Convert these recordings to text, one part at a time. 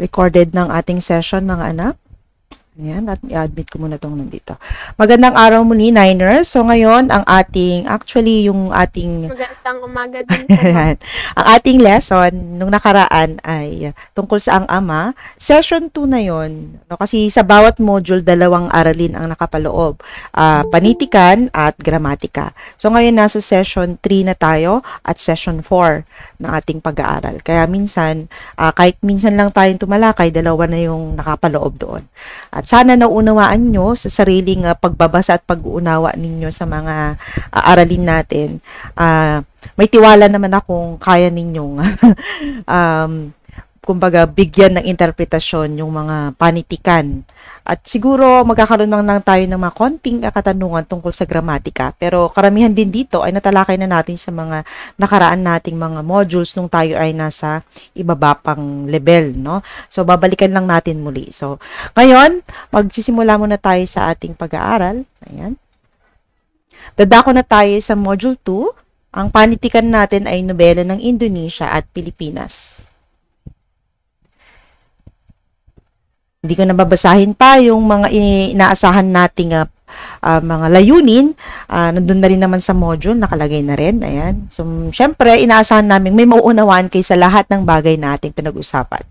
recorded ng ating session mga anak. Ayan, at i-admit ko muna itong nandito. Magandang araw muli, Niners. So, ngayon, ang ating, actually, yung ating... Magandang umaga din. Ayan. Ang ating lesson, nung nakaraan, ay tungkol sa ang ama. Session 2 na yon. No? Kasi sa bawat module, dalawang aralin ang nakapaloob. Uh, panitikan at gramatika. So, ngayon, nasa session 3 na tayo at session 4 ng ating pag-aaral. Kaya minsan, uh, kahit minsan lang tayong tumalakay, dalawa na yung nakapaloob doon. At sana naunawaan nyo sa sariling uh, pagbabasa at pag-uunawa ninyo sa mga uh, aralin natin. Uh, may tiwala naman akong kaya ninyong um, kumbaga, bigyan ng interpretasyon yung mga panitikan. At siguro, magkakaroon lang, lang tayo ng mga konting katanungan tungkol sa gramatika. Pero karamihan din dito ay natalakay na natin sa mga nakaraan nating mga modules nung tayo ay nasa ibaba pang level, no? So, babalikan lang natin muli. So, ngayon, magsisimula muna tayo sa ating pag-aaral. Ayan. Dadako na tayo sa Module 2. Ang panitikan natin ay nobela ng Indonesia at Pilipinas. Hindi ko nababasahin pa yung mga inaasahan nating uh, uh, mga layunin. Uh, nandun na rin naman sa module, nakalagay na rin. Ayan. So, mm, syempre, inaasahan namin may mauunawaan kay sa lahat ng bagay nating pinag-usapan.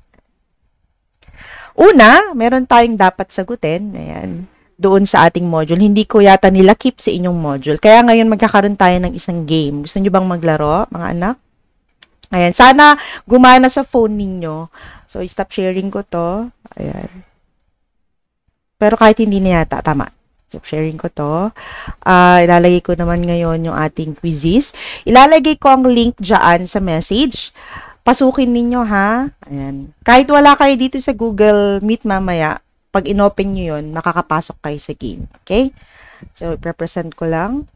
Una, meron tayong dapat sagutin. Ayan doon sa ating module. Hindi ko yata nila keep sa inyong module. Kaya ngayon magkakaroon tayo ng isang game. Gusto nyo bang maglaro, mga anak? Ayan, sana gumana sa phone ninyo. So, stop sharing ko to. Ayan. Pero kahit hindi na yata, tama. So, sharing ko to. Uh, ilalagay ko naman ngayon yung ating quizzes. Ilalagay ko ang link dyan sa message. Pasukin ninyo ha. Ayan. Kahit wala kayo dito sa Google Meet mamaya, pag inopen nyo yun, makakapasok kayo sa game. Okay? So, represent ko lang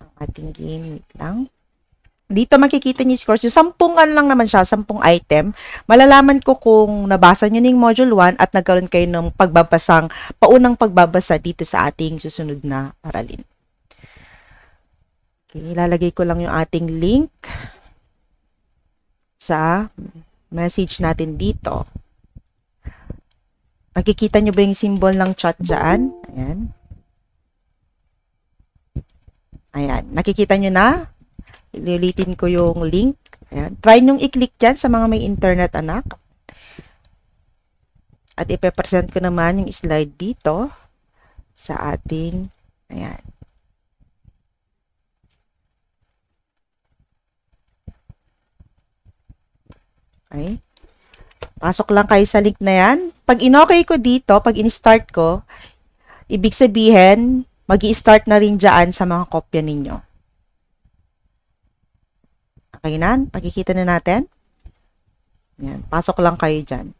ang ating game. Wait lang. Dito makikita niyo scores niyo. Sampungan lang naman siya, sampung item. Malalaman ko kung nabasa niyo ning module 1 at nagkaroon kayo ng pagbabasang, paunang pagbabasa dito sa ating susunod na aralin. Okay, ilalagay ko lang yung ating link sa message natin dito. Nakikita niyo ba yung symbol ng chat dyan? Ayan. Ayan. Nakikita niyo na? Lilitin ko yung link. Ayan. Try nyong i-click dyan sa mga may internet, anak. At ipepresent ko naman yung slide dito sa ating, ayan. Ay. Pasok lang kayo sa link na yan. Pag in-okay ko dito, pag in-start ko, ibig sabihin, mag start na rin dyan sa mga kopya ninyo. Okay na? Nakikita na natin? Yan. Pasok lang kayo dyan.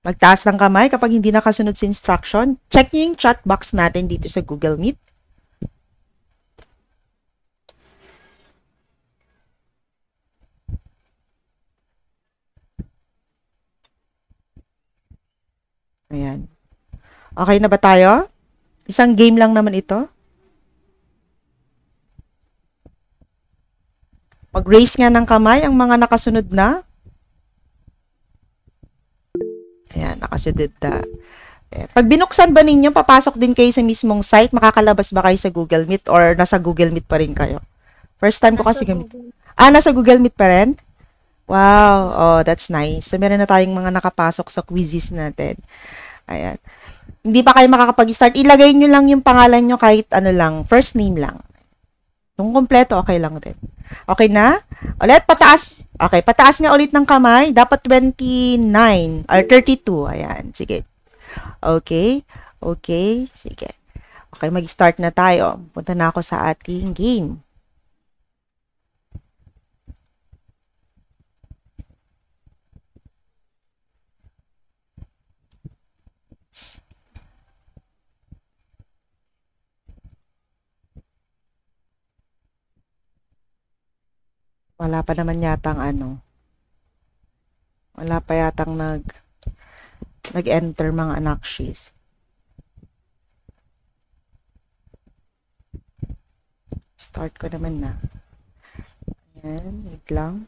Magtaas ng kamay kapag hindi nakasunod sa instruction. Check niyo yung chat box natin dito sa Google Meet. Ayan. Okay na ba tayo? Isang game lang naman ito. Pag-raise nga ng kamay ang mga nakasunod na. Ayan, nakasunod na. Pag binuksan ba ninyo, papasok din kayo sa mismong site, makakalabas ba kayo sa Google Meet or nasa Google Meet pa rin kayo? First time ko kasi gamit. Ah, nasa Google Meet pa rin? Wow, oh, that's nice. So, meron na tayong mga nakapasok sa quizzes natin. Ayan. Hindi pa kayo makakapag-start. Ilagay nyo lang yung pangalan nyo kahit ano lang, first name lang. Yung kompleto, okay lang din. Okay na? Ulit, pataas. Okay, pataas nga ulit ng kamay. Dapat 29 or 32. Ayan, sige. Okay, okay, sige. Okay, mag-start na tayo. Punta na ako sa ating game. Wala pa naman yata ang ano. Wala pa yatang nag nag-enter mga anak she's. Start ko naman na. Ayan, wait lang.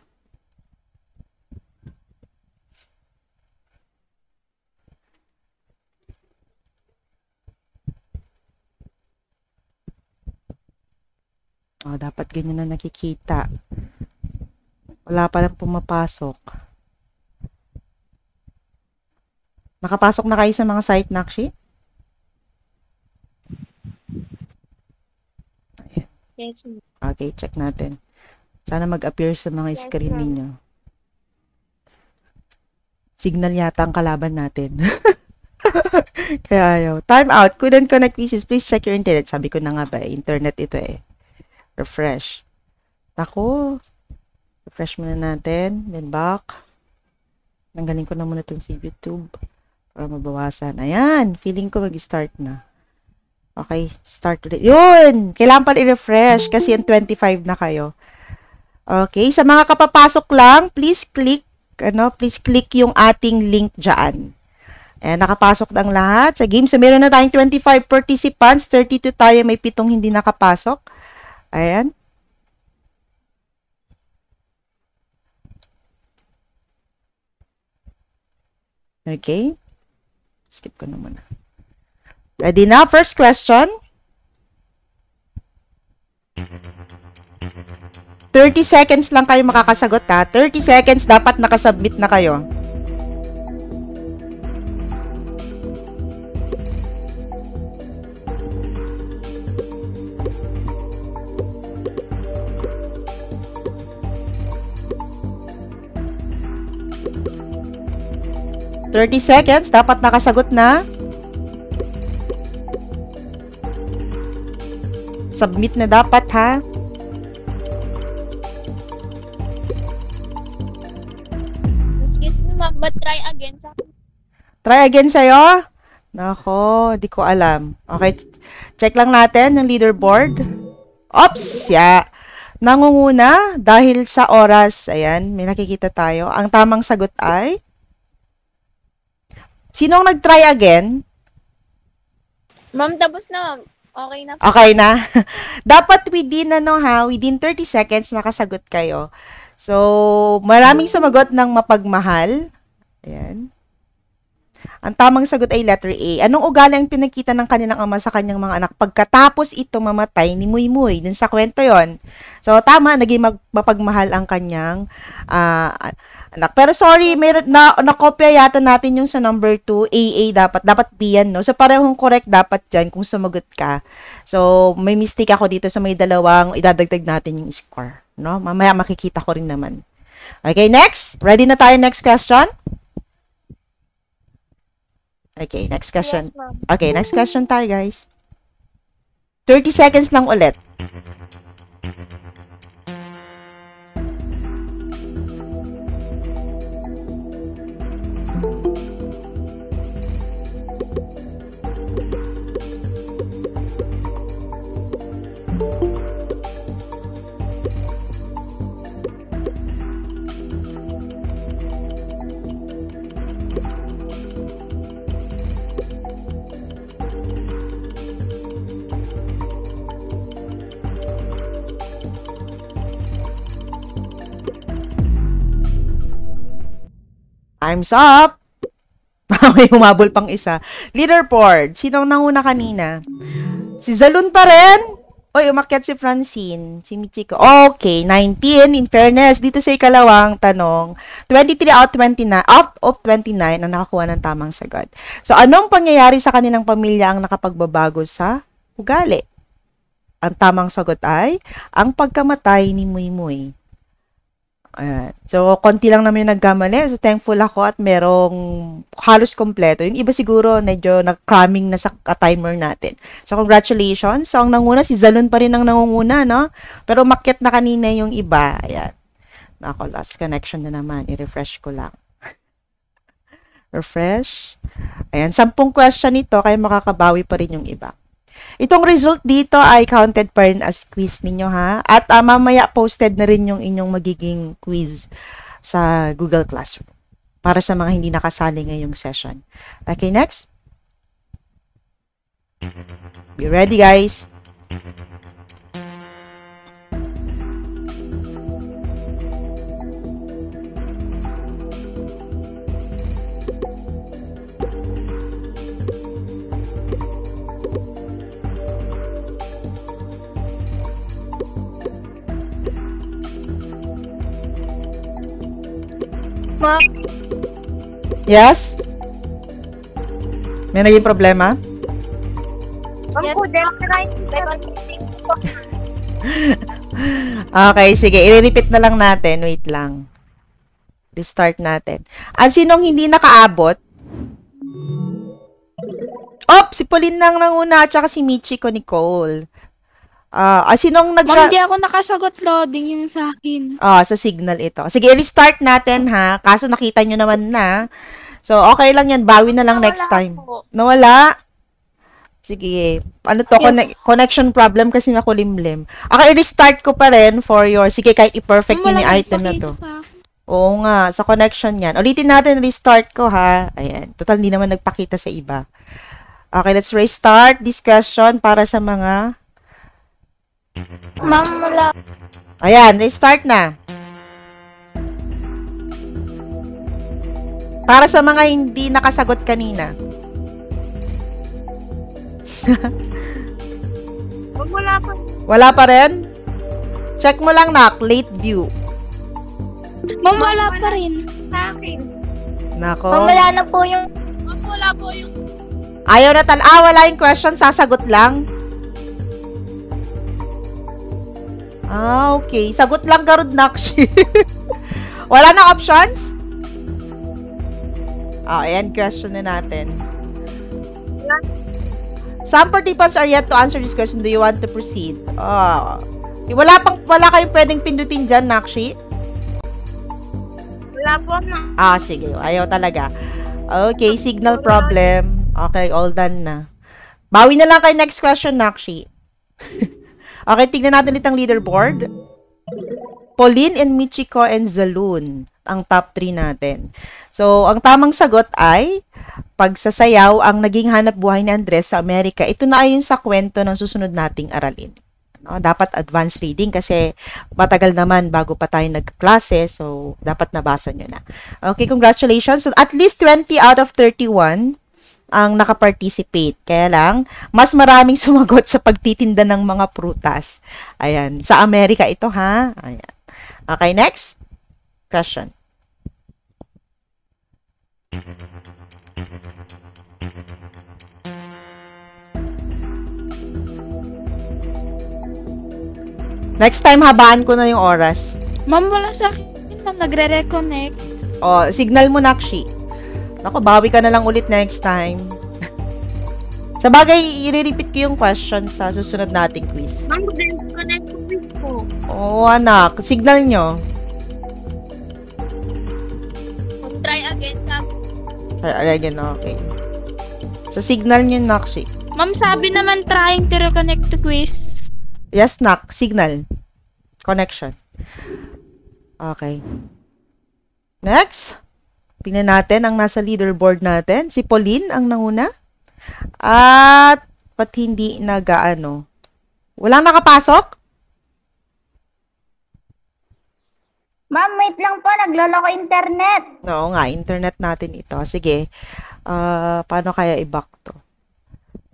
Oh, dapat ganyan na nakikita. Wala pa lang pumapasok. Nakapasok na kayo sa mga site, Nakshi? Yes. Okay, check natin. Sana mag-appear sa mga screen ninyo. Signal yata ang kalaban natin. Kaya ayaw. Time out. Couldn't connect pieces. Please check your internet. Sabi ko na nga ba, eh, internet ito eh. Refresh. Ako, refresh muna natin. Then back. Nanggalin ko na muna itong si YouTube para mabawasan. Ayan, feeling ko mag-start na. Okay, start ulit. Yun! Kailangan pala i-refresh kasi yung 25 na kayo. Okay, sa mga kapapasok lang, please click, ano, please click yung ating link dyan. Ayan, nakapasok ang lahat sa game. So, meron na tayong 25 participants, 32 tayo, may pitong hindi nakapasok. Ayan. Okay. Skip ko na muna. Ready na? First question. 30 seconds lang kayo makakasagot ha. 30 seconds dapat nakasubmit na kayo. 30 seconds, dapat nakasagot na. Submit na dapat ha. Excuse me ma'am, but try again sa Try again sa'yo? Nako, di ko alam. Okay, check lang natin yung leaderboard. Oops, Yeah. Nangunguna dahil sa oras. Ayan, may nakikita tayo. Ang tamang sagot ay Sino ang nag-try again? Ma'am, tapos na, Okay na. Okay na. Dapat within ano ha, within 30 seconds makasagot kayo. So, maraming sumagot ng mapagmahal. Ayan. Ang tamang sagot ay letter A. Anong ugali ang pinakita ng kanilang ama sa kanyang mga anak pagkatapos ito mamatay ni Muymoy? Dun sa kwento yon. So, tama, naging mapagmahal ang kanyang uh, anak. Pero sorry, meron na nakopya yata natin yung sa number 2, AA dapat dapat B yan, no. So parehong correct dapat diyan kung sumagot ka. So may mistake ako dito sa may dalawang idadagdag natin yung score, no? Mamaya makikita ko rin naman. Okay, next. Ready na tayo next question? Okay, next question. Yes, okay, next question tayo, guys. 30 seconds lang ulit. I'm up! May humabol pang isa. Leaderboard. Sinong nanguna kanina? Si Zalun pa rin? Oy, umakyat si Francine, si Michiko. Okay, 19 in fairness dito sa ikalawang tanong. 23 out 29 out of 29 ang nakakuha ng tamang sagot. So anong pangyayari sa kanilang pamilya ang nakapagbabago sa ugali? Ang tamang sagot ay ang pagkamatay ni Muymoy. Ayan. So, konti lang naman yung nagkamali. So, thankful ako at merong halos kompleto. Yung iba siguro, medyo nag-cramming na sa timer natin. So, congratulations. So, ang nanguna, si Zalon pa rin ang nangunguna, no? Pero makit na kanina yung iba. Ayan. Nako, last connection na naman. I-refresh ko lang. Refresh. Ayan, sampung question ito, kaya makakabawi pa rin yung iba. Itong result dito ay counted pa rin as quiz ninyo ha. At uh, mamaya posted na rin yung inyong magiging quiz sa Google Classroom para sa mga hindi nakasali ngayong session. Okay, next. Be ready guys. ma'am. Yes? May naging problema? Ma'am yes. po, okay, sige. I-repeat na lang natin. Wait lang. Restart natin. Ang sinong hindi nakaabot? Oops! si Pauline nang nanguna at saka si Michiko Nicole. Ah, uh, ah, sinong nagka... Ma'am, hindi ako nakasagot loading yung sa akin. Ah, sa signal ito. Sige, restart natin ha. Kaso nakita nyo naman na. So, okay lang yan. Bawi na lang Nawala next time. Ako. Nawala? Sige. Ano to? Conne- connection problem kasi makulimlim. Ako, i-restart ko pa rin for your... Sige, kahit i-perfect yun yung item na to. Oo nga. Sa connection yan. Ulitin natin, restart ko ha. Ayan. Total, hindi naman nagpakita sa iba. Okay, let's restart this question para sa mga Ma'am, wala. Ayan, restart na. Para sa mga hindi nakasagot kanina. wala pa. Wala pa rin? Check mo lang, Nak. Late view. Ma'am, wala pa rin. Sa akin. Nako. Ma'am, wala na po yung... Ma'am, wala po yung... Ayaw na tal... Ah, wala yung question. Sasagot lang. Ah, okay. Sagot lang garud Nakshi. Wala na options? Oh, ah, and question na natin. Some participants are yet to answer this question. Do you want to proceed? Oh. Wala pang wala kayong pwedeng pindutin diyan, Nakshi. Wala po na. Ah, sige. Ayaw talaga. Okay, signal problem. Okay, all done na. Bawi na lang kay next question, Nakshi. Okay, tingnan natin itong leaderboard. Pauline and Michiko and Zalun ang top 3 natin. So, ang tamang sagot ay pagsasayaw ang naging hanap buhay ni Andres sa Amerika. Ito na ayon sa kwento ng susunod nating aralin. No, dapat advanced reading kasi matagal naman bago pa tayo nagklase. So, dapat nabasa nyo na. Okay, congratulations. So, at least 20 out of 31 ang nakaparticipate. Kaya lang, mas maraming sumagot sa pagtitinda ng mga prutas. Ayan. Sa Amerika ito, ha? Ayan. Okay, next question. Next time, habaan ko na yung oras. Ma'am, wala sa akin. Ma'am, nagre-reconnect. O, oh, signal mo, Nakshi. Nako, bawi ka na lang ulit next time. sa bagay, i-repeat ko yung question sa susunod nating quiz. Ma'am, ganito ko quiz ko. Oo, anak. Signal nyo. Try again, sa Try again, okay. Sa signal nyo, nak, Ma'am, sabi naman trying to reconnect to quiz. Yes, nak. Signal. Connection. Okay. Next. Tingnan natin ang nasa leaderboard natin. Si Pauline ang nanguna. At pati hindi nagaano. Walang nakapasok? Ma'am, wait lang po. Naglolo ko internet. Oo nga, internet natin ito. Sige. Uh, paano kaya i-back to?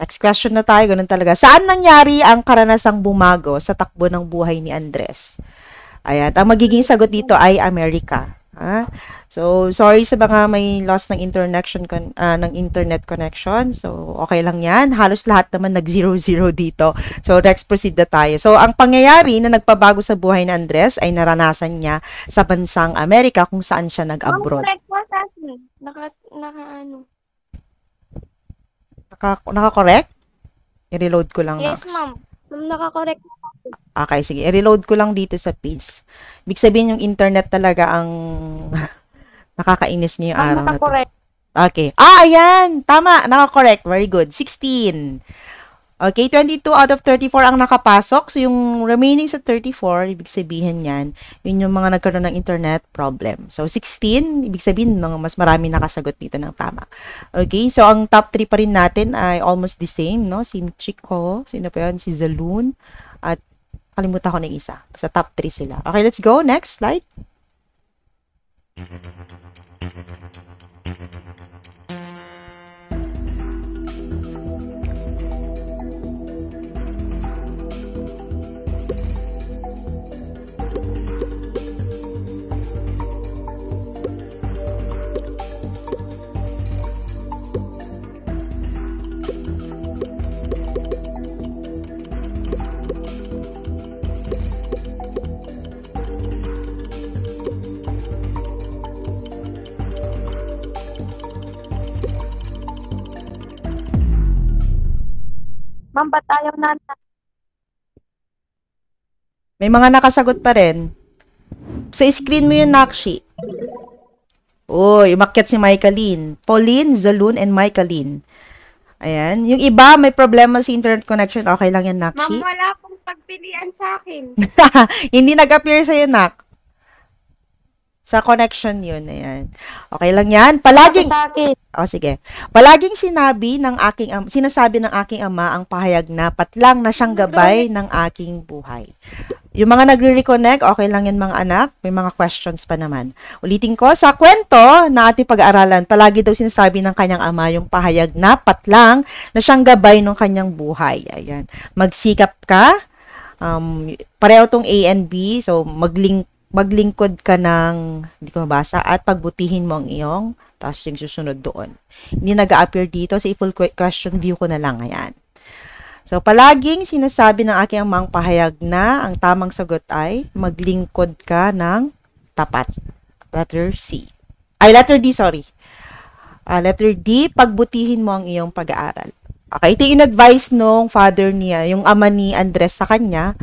Next question na tayo. Ganun talaga. Saan nangyari ang karanasang bumago sa takbo ng buhay ni Andres? Ayan. Ang magiging sagot dito ay Amerika. Ha? So, sorry sa mga may loss ng internet, con- uh, ng internet connection. So, okay lang yan. Halos lahat naman nag-0-0 dito. So, let's proceed na tayo. So, ang pangyayari na nagpabago sa buhay ni Andres ay naranasan niya sa bansang Amerika kung saan siya nag-abroad. Oh, naka, naka ano? Naka, naka-correct? I-reload ko lang. Yes, ma'am. Ma'am, naka-correct. Okay, sige. I-reload ko lang dito sa page. Ibig sabihin yung internet talaga ang nakakainis niyo yung araw na correct. Okay. Ah, ayan! Tama, nakakorrect. Very good. 16. Okay, 22 out of 34 ang nakapasok. So, yung remaining sa 34, ibig sabihin yan, yun yung mga nagkaroon ng internet problem. So, 16, ibig sabihin, mga mas marami nakasagot dito ng tama. Okay, so ang top 3 pa rin natin ay almost the same, no? Si Chico, sino pa yun? Si Zaloon, at Kalimutan ko na isa. Sa top 3 sila. Okay, let's go. Next slide. Ma'am, ba't ayaw na May mga nakasagot pa rin. Sa screen mo yung Nakshi. Uy, umakyat si Michaeline. Pauline, Zalun, and Michaeline. Ayan. Yung iba, may problema sa internet connection. Okay lang yan, Nakshi. Ma'am, wala pong pagpilian sa akin. Hindi nag-appear sa'yo, Nak. Sa connection yun, ayan. Okay lang yan. Palaging... Sa akin. O, oh, sige. Palaging sinabi ng aking, um, sinasabi ng aking ama ang pahayag na patlang na siyang gabay ng aking buhay. Yung mga nagre-reconnect, okay lang yan mga anak. May mga questions pa naman. Ulitin ko, sa kwento na ating pag-aaralan, palagi daw sinasabi ng kanyang ama yung pahayag na patlang na siyang gabay ng kanyang buhay. Ayan. Magsikap ka, um, pareho tong A and B, so maglink maglingkod ka ng, hindi ko mabasa, at pagbutihin mo ang iyong tapos yung susunod doon. Hindi nag appear dito sa full question view ko na lang. Ayan. So, palaging sinasabi ng aking amang pahayag na ang tamang sagot ay maglingkod ka ng tapat. Letter C. Ay, letter D, sorry. Uh, letter D, pagbutihin mo ang iyong pag-aaral. Okay, ito yung advice nung father niya, yung ama ni Andres sa kanya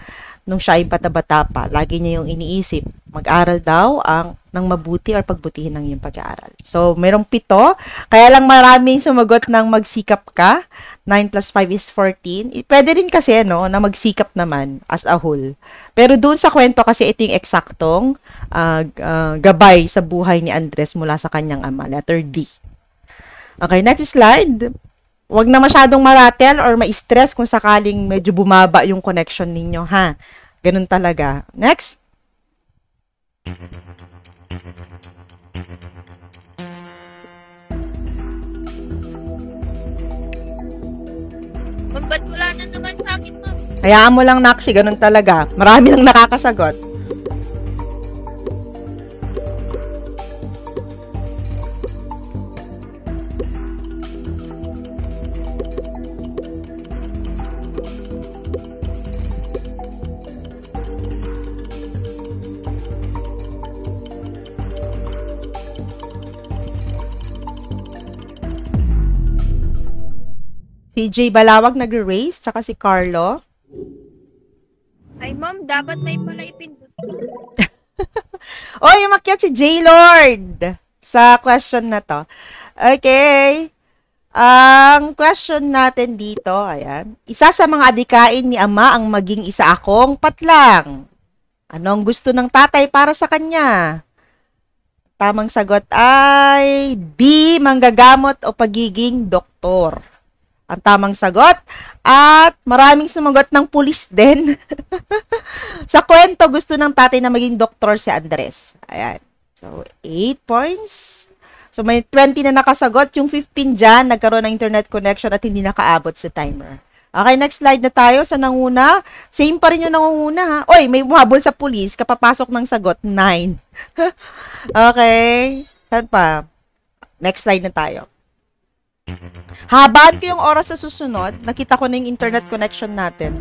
nung siya ay bata-bata pa. Lagi niya yung iniisip, mag-aral daw ang ng mabuti or pagbutihin ng yung pag-aaral. So, merong pito. Kaya lang maraming sumagot ng magsikap ka. 9 plus 5 is 14. Pwede rin kasi, no, na magsikap naman as a whole. Pero doon sa kwento kasi ito yung eksaktong uh, uh, gabay sa buhay ni Andres mula sa kanyang ama. Letter D. Okay, next slide wag na masyadong maratel or ma-stress kung sakaling medyo bumaba yung connection ninyo, ha? Ganun talaga. Next. Ma'am, ba't wala na naman sa akin, ma'am? Hayaan mo lang, Nakshi. Ganun talaga. Marami lang nakakasagot. TJ Balawag nagre race saka si Carlo. Ay, ma'am, dapat may pala ipindot. Oy, umakyat si J-Lord sa question na to. Okay. Ang question natin dito, ayan. Isa sa mga adikain ni ama ang maging isa akong patlang. Anong gusto ng tatay para sa kanya? Tamang sagot ay B, manggagamot o pagiging doktor ang tamang sagot. At maraming sumagot ng pulis din. sa kwento, gusto ng tatay na maging doktor si Andres. Ayan. So, 8 points. So, may 20 na nakasagot. Yung 15 dyan, nagkaroon ng internet connection at hindi nakaabot sa timer. Okay, next slide na tayo sa nanguna. Same pa rin yung nangunguna ha. Oy, may buhabol sa pulis. Kapapasok ng sagot, 9. okay. Saan pa? Next slide na tayo. Habaan ko yung oras sa susunod. Nakita ko na yung internet connection natin.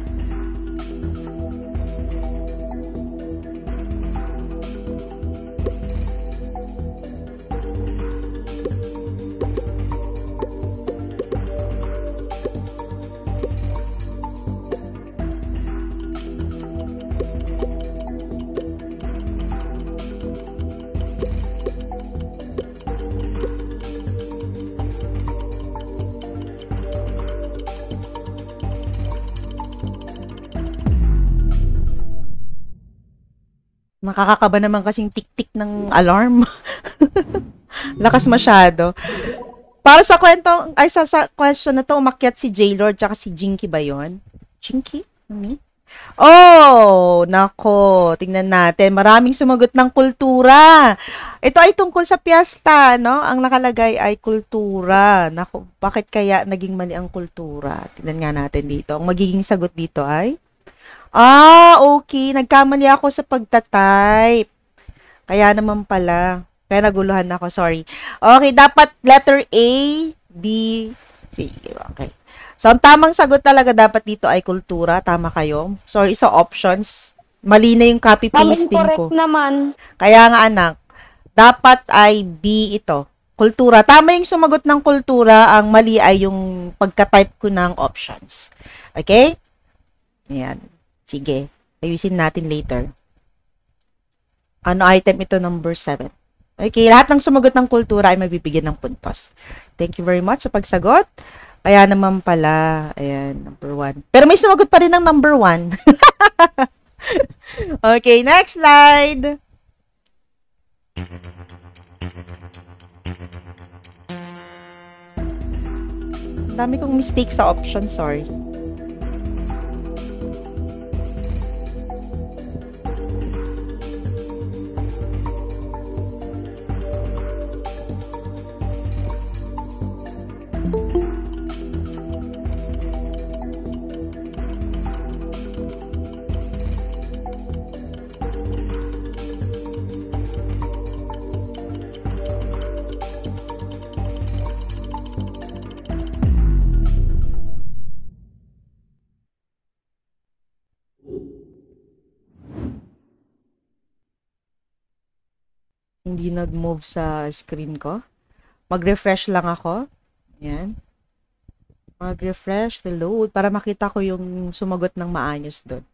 Nakakakaba naman kasing tik-tik ng alarm. Lakas masyado. Para sa kwento, ay sa, sa question na to, umakyat si J-Lord tsaka si Jinky ba yon? Jinky? Me? Oh, nako, tingnan natin. Maraming sumagot ng kultura. Ito ay tungkol sa piyesta, no? Ang nakalagay ay kultura. Nako, bakit kaya naging mali ang kultura? Tingnan nga natin dito. Ang magiging sagot dito ay Ah, okay. Nagkamali ako sa pagta-type. Kaya naman pala. Kaya naguluhan ako, sorry. Okay, dapat letter A, B, C. Okay. So, ang tamang sagot talaga dapat dito ay kultura. Tama kayo. Sorry, sa options. Mali na yung copy-pasting ko. naman. Kaya nga, anak, dapat ay B ito. Kultura. Tama yung sumagot ng kultura. Ang mali ay yung pagka-type ko ng options. Okay? Ayan. Sige, ayusin natin later. Ano item ito? Number 7. Okay, lahat ng sumagot ng kultura ay mabibigyan ng puntos. Thank you very much sa pagsagot. Kaya naman pala, ayan, number 1. Pero may sumagot pa rin ng number 1. okay, next slide. Ang dami kong mistake sa option, sorry. hindi nag-move sa screen ko. Mag-refresh lang ako. Ayan. Mag-refresh, reload, para makita ko yung sumagot ng maayos doon.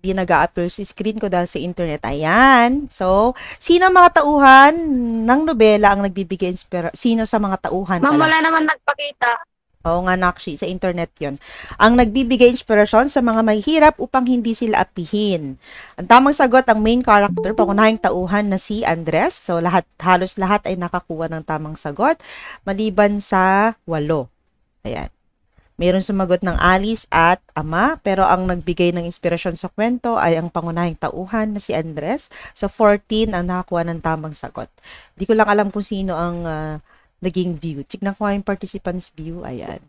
Hindi nag appear sa screen ko dahil sa internet. Ayan. So, sino mga tauhan ng nobela ang nagbibigay inspira Sino sa mga tauhan? Ma'am, wala naman nagpakita. Oo nga, Nakshi, sa internet yon. Ang nagbibigay inspirasyon sa mga mahihirap upang hindi sila apihin. Ang tamang sagot, ang main character, pangunahing tauhan na si Andres. So, lahat, halos lahat ay nakakuha ng tamang sagot, maliban sa walo. Ayan. Mayroon sumagot ng Alice at Ama, pero ang nagbigay ng inspirasyon sa kwento ay ang pangunahing tauhan na si Andres. So, 14 ang nakakuha ng tamang sagot. Hindi ko lang alam kung sino ang... Uh, naging view. Tignan ko yung participants view. Ayan.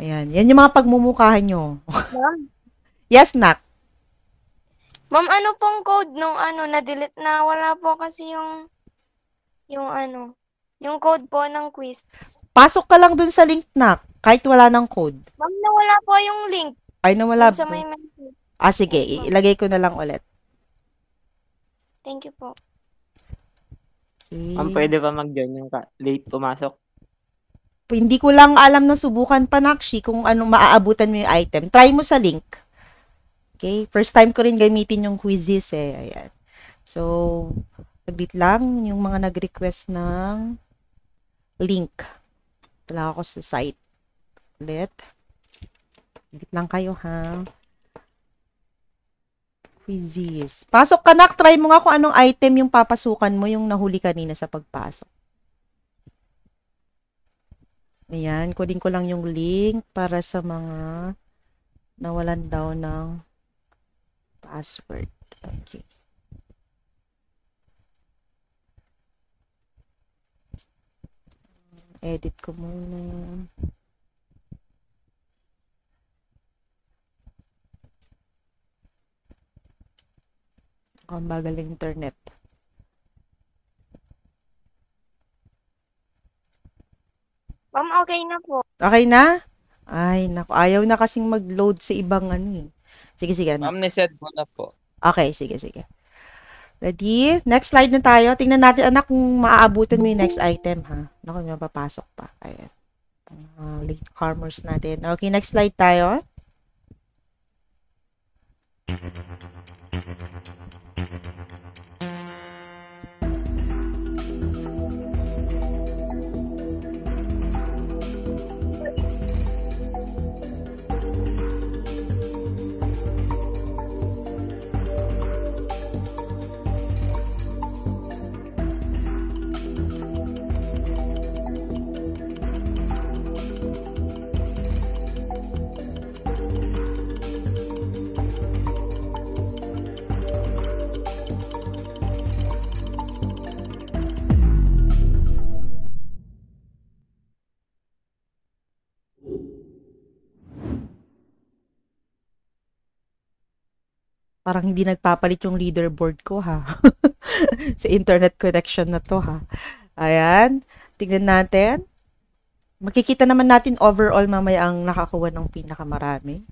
Ayan. Yan yung mga pagmumukhahan nyo. yes, Nak. Ma'am, ano pong code nung ano, na-delete na? Wala po kasi yung, yung ano, yung code po ng quiz. Pasok ka lang dun sa link, Nak. Kahit wala ng code. Ma'am, nawala po yung link. Ay, nawala. Sa may message. Ah, sige. Yes, ilagay ko na lang ulit. Thank you po. Okay. Ma'am, pwede pa mag-join yung ka- late pumasok? Hindi ko lang alam na subukan pa, Nakshi, kung ano maaabutan mo yung item. Try mo sa link. Okay? First time ko rin gamitin yung quizzes eh. Ayan. So, saglit lang yung mga nag-request ng link. Wala ako sa site. Let. Saglit lang kayo ha quizzes. Pasok ka, na. Try mo nga kung anong item yung papasukan mo yung nahuli kanina sa pagpasok. Ayan, kunin ko lang yung link para sa mga nawalan daw ng password. Okay. Edit ko muna. ang bagal ng internet. Ma'am, okay na po. Okay na? Ay, naku. Ayaw na kasing mag-load sa ibang ano eh. Sige, sige. Ano? Ma'am, niset ko na po. Okay, sige, sige. Ready? Next slide na tayo. Tingnan natin, anak, kung maaabutan mo yung next item, ha? Naku, may mapapasok pa. Ayan. Uh, late farmers natin. Okay, next slide tayo. Thank you. Parang hindi nagpapalit yung leaderboard ko ha. sa internet connection na to ha. Ayan. Tingnan natin. Makikita naman natin overall mamaya ang nakakuha ng pinakamarami.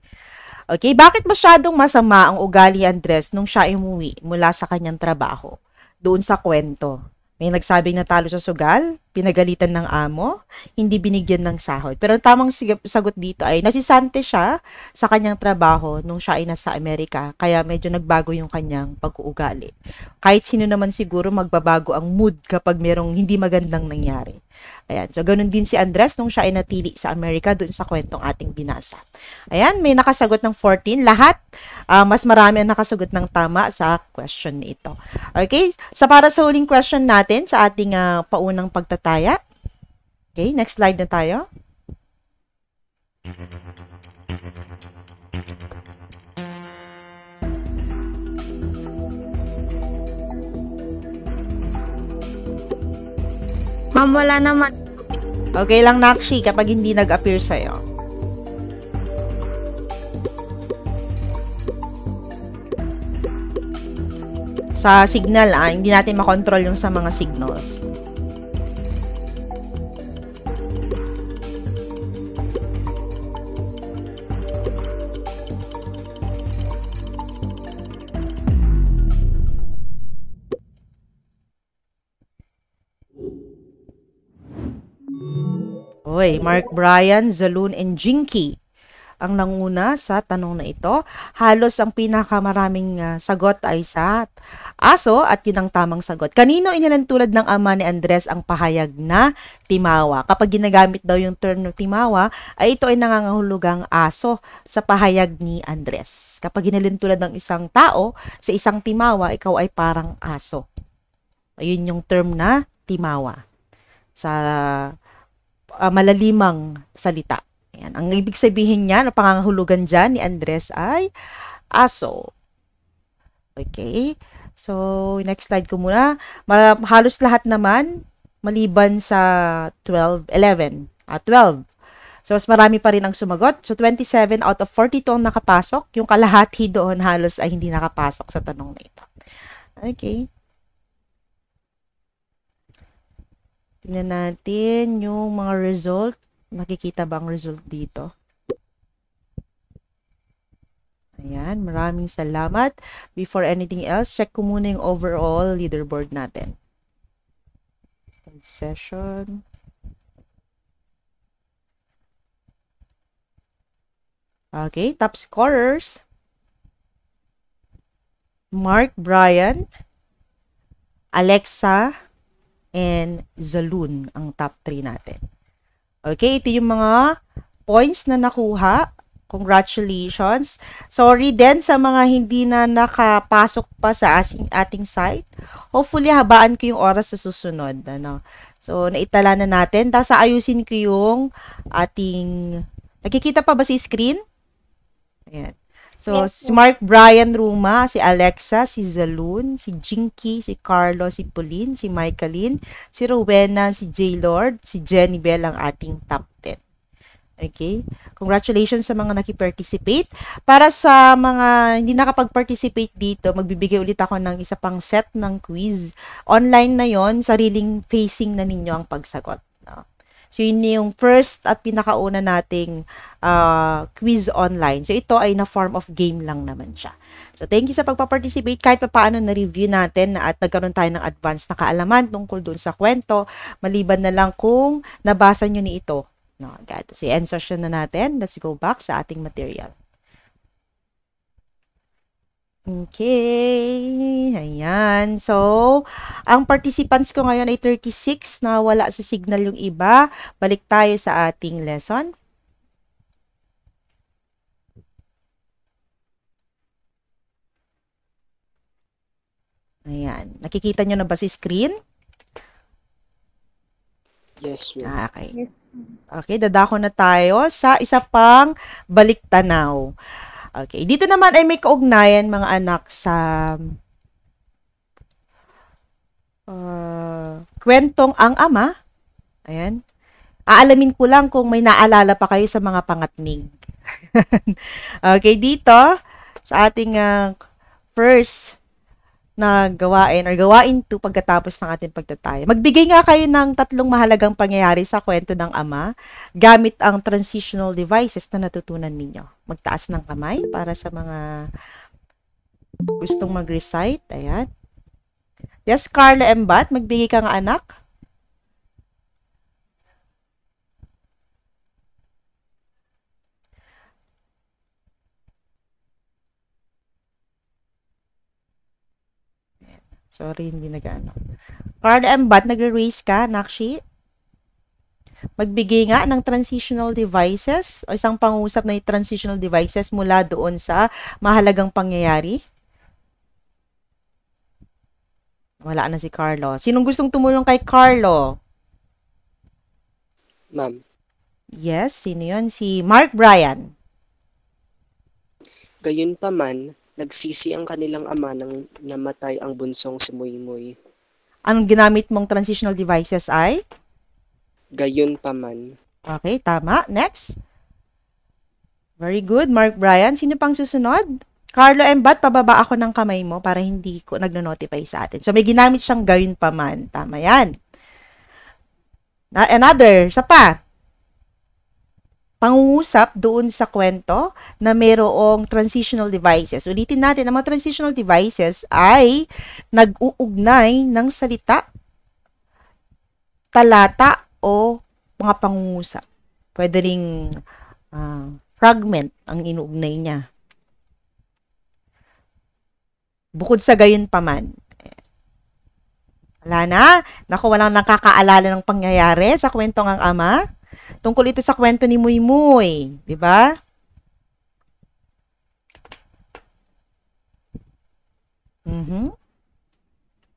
Okay, bakit masyadong masama ang ugali Andres nung siya umuwi mula sa kanyang trabaho? Doon sa kwento. May nagsabing natalo sa sugal, pinagalitan ng amo, hindi binigyan ng sahod. Pero ang tamang sagot dito ay nasisante siya sa kanyang trabaho nung siya ay nasa Amerika, kaya medyo nagbago yung kanyang pag-uugali. Kahit sino naman siguro magbabago ang mood kapag merong hindi magandang nangyari. Ayan, so ganun din si Andres nung siya ay natili sa Amerika doon sa kwentong ating binasa. Ayan, may nakasagot ng 14. Lahat, uh, mas marami ang nakasagot ng tama sa question nito. Okay, sa so para sa huling question natin sa ating uh, paunang pagtataya. Okay, next slide na tayo. Ma'am, wala naman. Okay lang, Nakshi, kapag hindi nag-appear sa'yo. Sa signal, ah, hindi natin makontrol yung sa mga signals. Choi, Mark Bryan, Zaloon, and Jinky ang nanguna sa tanong na ito. Halos ang pinakamaraming uh, sagot ay sa aso at yun ang tamang sagot. Kanino inilan tulad ng ama ni Andres ang pahayag na timawa? Kapag ginagamit daw yung term na timawa, ay ito ay nangangahulugang aso sa pahayag ni Andres. Kapag inilan tulad ng isang tao sa isang timawa, ikaw ay parang aso. Ayun yung term na timawa sa uh, malalimang salita. Ayan. Ang ibig sabihin niya, na pangangahulugan dyan ni Andres ay aso. Okay. So, next slide ko muna. Mar halos lahat naman, maliban sa 12, 11, uh, 12. So, mas marami pa rin ang sumagot. So, 27 out of 42 ang nakapasok. Yung kalahati doon halos ay hindi nakapasok sa tanong na ito. Okay. Tingnan natin yung mga result. Makikita ba ang result dito? Ayan, maraming salamat. Before anything else, check ko muna yung overall leaderboard natin. Concession. Okay, top scorers. Mark Bryan, Alexa and Zalun ang top 3 natin. Okay, ito yung mga points na nakuha. Congratulations. Sorry din sa mga hindi na nakapasok pa sa ating, ating site. Hopefully, habaan ko yung oras sa susunod. Ano? So, naitala na natin. Tapos, ayusin ko yung ating... Nakikita pa ba si screen? Ayan. So, si Mark Brian Ruma, si Alexa, si Zalun, si Jinky, si Carlo, si Pauline, si Michaelin, si Rowena, si J. Lord, si Jenny Bell ang ating top 10. Okay? Congratulations sa mga nakiparticipate. Para sa mga hindi nakapag-participate dito, magbibigay ulit ako ng isa pang set ng quiz. Online na yon sariling facing na ninyo ang pagsagot. So, yun yung first at pinakauna nating uh, quiz online. So, ito ay na form of game lang naman siya. So, thank you sa pagpaparticipate. Kahit pa paano na-review natin at nagkaroon tayo ng advance na kaalaman tungkol dun sa kwento. Maliban na lang kung nabasa nyo ni ito. No, agad. So, end session na natin. Let's go back sa ating material. Okay. Ayan. So, ang participants ko ngayon ay 36 na wala sa signal yung iba. Balik tayo sa ating lesson. Ayan. Nakikita nyo na ba si screen? Yes, ma'am. Ah, okay. Yes, Okay, dadako na tayo sa isa pang baliktanaw. Okay. Dito naman ay may kaugnayan mga anak sa uh, kwentong ang ama. Ayan. Aalamin ko lang kung may naalala pa kayo sa mga pangatnig. okay, dito sa ating uh, first na gawain or gawain to pagkatapos ng ating pagtatay. Magbigay nga kayo ng tatlong mahalagang pangyayari sa kwento ng ama gamit ang transitional devices na natutunan ninyo. Magtaas ng kamay para sa mga gustong mag-recite. Ayan. Yes, Carla Embat, magbigay ka nga anak. Sorry, hindi nag-ano. Card and bat, nagre-raise ka, Nakshi? Magbigay nga ng transitional devices o isang pangusap na transitional devices mula doon sa mahalagang pangyayari. Wala na si Carlo. Sinong gustong tumulong kay Carlo? Ma'am. Yes, sino yun? Si Mark Bryan. Gayun pa man, Nagsisi ang kanilang ama nang namatay ang bunsong si Moymoy. Ang ginamit mong transitional devices ay? Gayon pa man. Okay, tama. Next. Very good, Mark Bryan. Sino pang susunod? Carlo Embat, pababa ako ng kamay mo para hindi ko nagno-notify sa atin. So, may ginamit siyang gayon pa man. Tama yan. Another, isa pa pangungusap doon sa kwento na mayroong transitional devices. Ulitin natin, ang mga transitional devices ay nag-uugnay ng salita, talata, o mga pangungusap. Pwede ring uh, fragment ang inuugnay niya. Bukod sa gayon pa man, wala na. Naku, walang nakakaalala ng pangyayari sa kwentong ang ama. Tungkol ito sa kwento ni Muymoy, 'di ba? Mhm.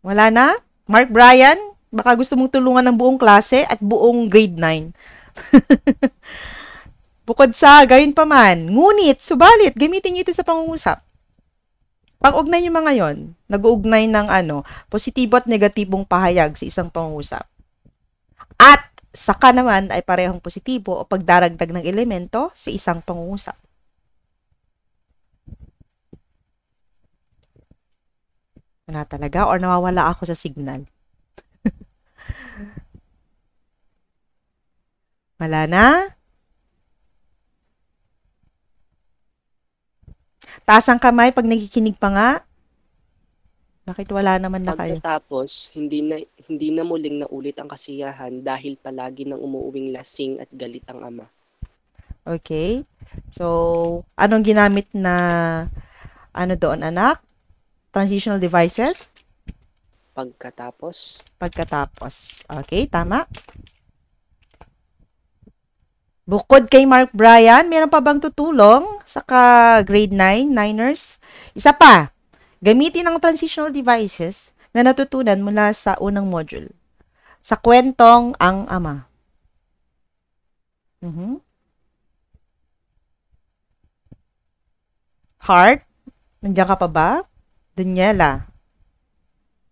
Wala na? Mark Bryan, baka gusto mong tulungan ng buong klase at buong grade 9. Bukod sa gayon pa man, ngunit, subalit, gamitin nyo ito sa pangungusap. Pag-ugnay nyo mga yon, nag-uugnay ng ano, positibo at negatibong pahayag sa isang pangungusap. At saka naman ay parehong positibo o pagdaragdag ng elemento sa isang pangungusap. Wala talaga or nawawala ako sa signal. Wala na? Taas ang kamay pag nagkikinig pa nga. Bakit wala naman na kayo? Pagkatapos, hindi na, hindi na muling naulit ang kasiyahan dahil palagi nang umuuwing lasing at galit ang ama. Okay. So, anong ginamit na ano doon anak? Transitional devices? Pagkatapos. Pagkatapos. Okay, tama. Bukod kay Mark Bryan, meron pa bang tutulong? Saka grade 9, Niners? Isa pa. Gamitin ang transitional devices na natutunan mula sa unang module. Sa kwentong Ang Ama. Mm-hmm. Heart, nandiyan ka pa ba? Daniela,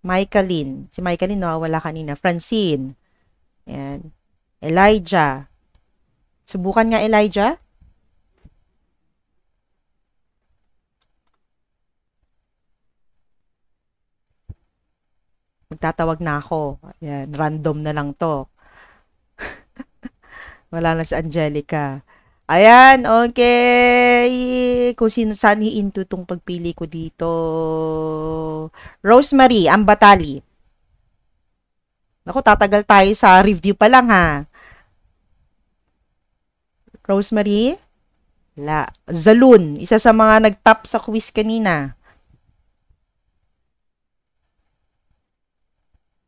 Michaelin, si Michaelin wala kanina, Francine, yan, Elijah, subukan nga Elijah, Magtatawag na ako. Yan, random na lang to. Wala na si Angelica. Ayan, okay. Kung sino, saan hiinto tong pagpili ko dito. Rosemary Ambatali. Naku, tatagal tayo sa review pa lang ha. Rosemary? La. Zalun. Isa sa mga nag-top sa quiz kanina.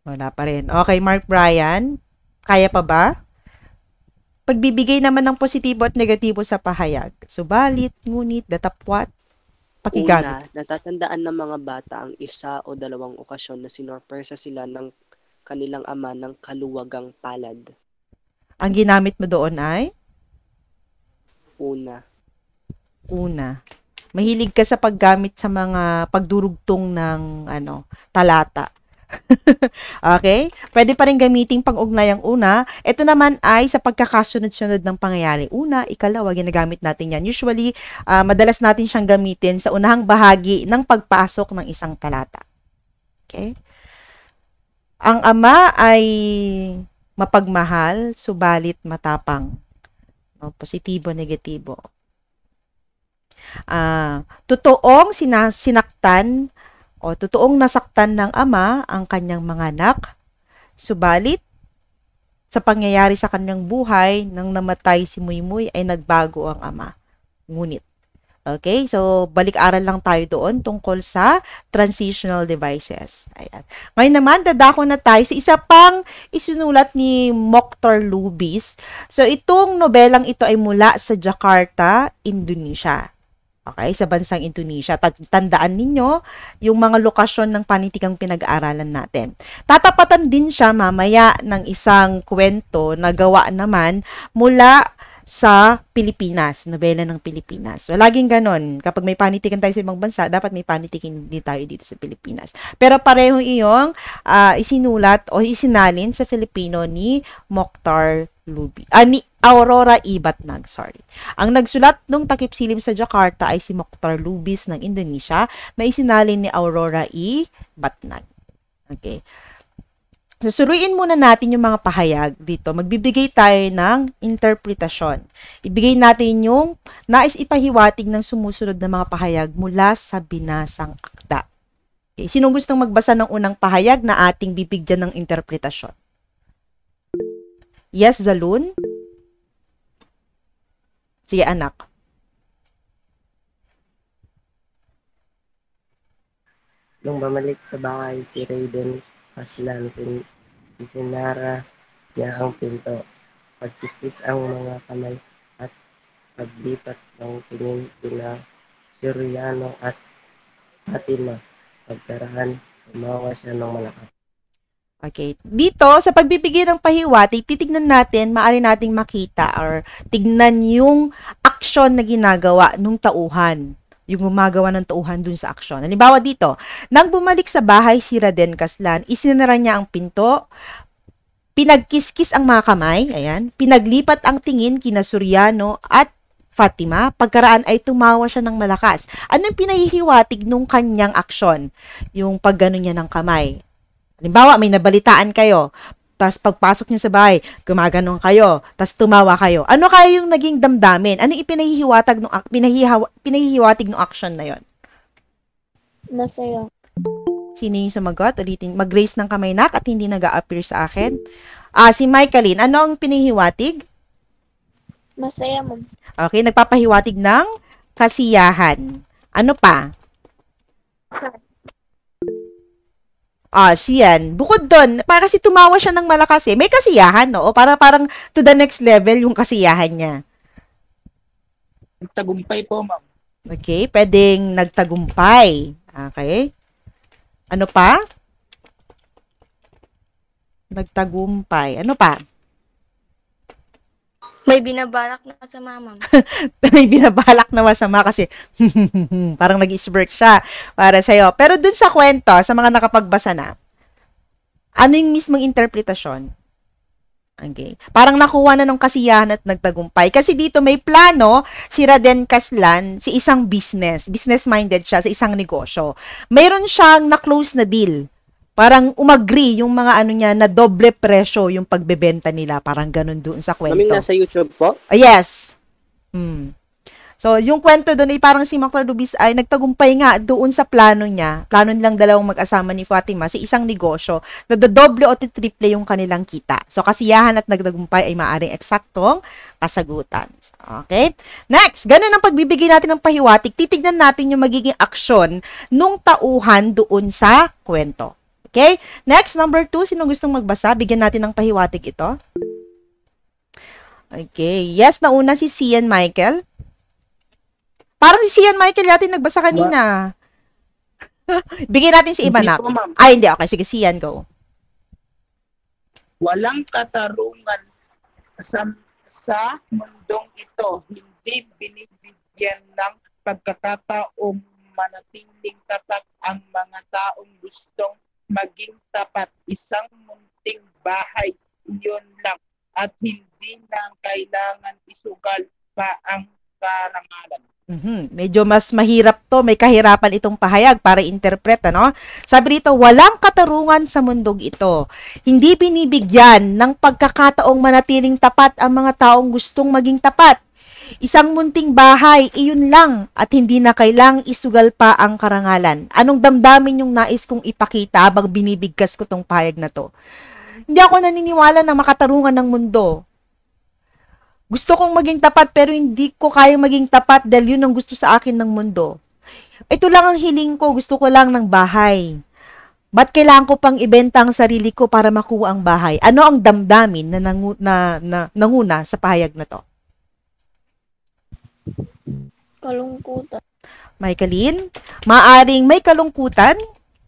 Wala pa rin. Okay, Mark Bryan, kaya pa ba? Pagbibigay naman ng positibo at negatibo sa pahayag. Subalit, ngunit, datapwat, pakigamit. Una, natatandaan ng mga bata ang isa o dalawang okasyon na sinorpresa sila ng kanilang ama ng kaluwagang palad. Ang ginamit mo doon ay? Una. Una. Mahilig ka sa paggamit sa mga pagdurugtong ng ano, talata okay? Pwede pa rin gamitin pang-ugnay ang una. Ito naman ay sa pagkakasunod-sunod ng pangyayari. Una, ikalawa, ginagamit natin yan. Usually, uh, madalas natin siyang gamitin sa unahang bahagi ng pagpasok ng isang talata. Okay? Ang ama ay mapagmahal, subalit matapang. No, positibo, negatibo. Ah, uh, totoong sinas- sinaktan o totoong nasaktan ng ama ang kanyang mga anak, subalit sa pangyayari sa kanyang buhay nang namatay si Muymoy ay nagbago ang ama. Ngunit Okay, so balik-aral lang tayo doon tungkol sa transitional devices. Ayan. Ngayon naman, dadako na tayo sa isa pang isinulat ni Mokhtar Lubis. So itong nobelang ito ay mula sa Jakarta, Indonesia. Okay, sa bansang Indonesia. Tandaan ninyo yung mga lokasyon ng panitikang pinag-aaralan natin. Tatapatan din siya mamaya ng isang kwento na gawa naman mula sa Pilipinas, nobela ng Pilipinas. So, laging ganon. Kapag may panitikan tayo sa ibang bansa, dapat may panitikin din tayo dito sa Pilipinas. Pero parehong iyong uh, isinulat o isinalin sa Filipino ni Mokhtar Lubi. Ah, ni Aurora Ibatnag, e. sorry. Ang nagsulat ng takip silim sa Jakarta ay si Mokhtar Lubis ng Indonesia na isinalin ni Aurora Ibatnag. E. Okay. Susuruin muna natin yung mga pahayag dito. Magbibigay tayo ng interpretasyon. Ibigay natin yung nais ipahiwatig ng sumusunod na mga pahayag mula sa binasang akda. Okay, sino gustong magbasa ng unang pahayag na ating bibigyan ng interpretasyon? Yes, Zalun? Sige, anak. Nung bumalik sa bahay si Raiden, Aslan, sin isinara niya ang pinto. Pagkiskis ang mga kamay at paglipat ng tingin kina Suryano at Fatima. Pagkarahan, tumawa siya ng malakas. Okay. Dito, sa pagbibigay ng pahiwatig, titignan natin, maaari nating makita or tignan yung aksyon na ginagawa nung tauhan yung gumagawa ng tauhan dun sa aksyon. Halimbawa dito, nang bumalik sa bahay si Raden Kaslan, isinara niya ang pinto, pinagkiskis ang mga kamay, ayan, pinaglipat ang tingin kina Suryano at Fatima, pagkaraan ay tumawa siya ng malakas. Anong pinahihiwatig nung kanyang aksyon? Yung paggano niya ng kamay. Halimbawa, may nabalitaan kayo. Tapos pagpasok niya sa bahay, gumaganong kayo. Tapos tumawa kayo. Ano kayo yung naging damdamin? Ano ipinahihiwatag ng pinahihiwa, pinahihiwatig ng action na yon? Masaya. Sino yung sumagot? Ulitin, mag-raise ng kamay nak at hindi nag appear sa akin. Ah, si Michaelin, ano ang pinahihiwatig? Masaya, ma'am. Okay, nagpapahiwatig ng kasiyahan. Ano pa? Sad. ASEAN. Ah, Bukod doon, para kasi tumawa siya ng malakas eh. May kasiyahan, no? para parang to the next level yung kasiyahan niya. Nagtagumpay po, ma'am. Okay, pwedeng nagtagumpay. Okay. Ano pa? Nagtagumpay. Ano pa? May binabalak na masama, ma'am. May binabalak na masama kasi parang nag-smirk siya para sa'yo. Pero dun sa kwento, sa mga nakapagbasa na, ano yung mismong interpretasyon? Okay. Parang nakuha na nung kasiyahan at nagtagumpay. Kasi dito may plano si Raden Kaslan, si isang business. Business-minded siya sa isang negosyo. Mayroon siyang na-close na deal parang umagree yung mga ano niya na doble presyo yung pagbebenta nila. Parang ganun doon sa kwento. Kaming nasa YouTube po? Ah, yes. Hmm. So, yung kwento doon ay parang si Makla Lubis ay nagtagumpay nga doon sa plano niya. Plano nilang dalawang mag-asama ni Fatima sa isang negosyo na dodoble o triple yung kanilang kita. So, kasiyahan at nagtagumpay ay maaring eksaktong kasagutan. Okay? Next, ganun ang pagbibigay natin ng pahiwatig. Titignan natin yung magiging aksyon nung tauhan doon sa kwento. Okay? Next, number two, sino gustong magbasa? Bigyan natin ng pahiwatig ito. Okay. Yes, nauna si Cian Michael. Parang si Cian Michael yata yung nagbasa kanina. Bigyan natin si Iba na. Ay, hindi. Okay, sige. Cian, go. Walang katarungan sa, sa mundong ito. Hindi binibigyan ng pagkakataong manatiling tapat ang mga taong gustong maging tapat. Isang munting bahay, iyon lang. At hindi na kailangan isugal pa ang karangalan. Mm-hmm. Medyo mas mahirap to, may kahirapan itong pahayag para interpret, ano? Sabi rito, walang katarungan sa mundog ito. Hindi binibigyan ng pagkakataong manatiling tapat ang mga taong gustong maging tapat. Isang munting bahay, iyon lang at hindi na kailang isugal pa ang karangalan. Anong damdamin yung nais kong ipakita habang binibigkas ko tong pahayag na to? Hindi ako naniniwala na makatarungan ng mundo. Gusto kong maging tapat pero hindi ko kaya maging tapat dahil yun ang gusto sa akin ng mundo. Ito lang ang hiling ko, gusto ko lang ng bahay. Ba't kailangan ko pang ibenta ang sarili ko para makuha ang bahay? Ano ang damdamin na, nangu- na, na nanguna sa pahayag na to? Kalungkutan. May kalin. maaring may kalungkutan,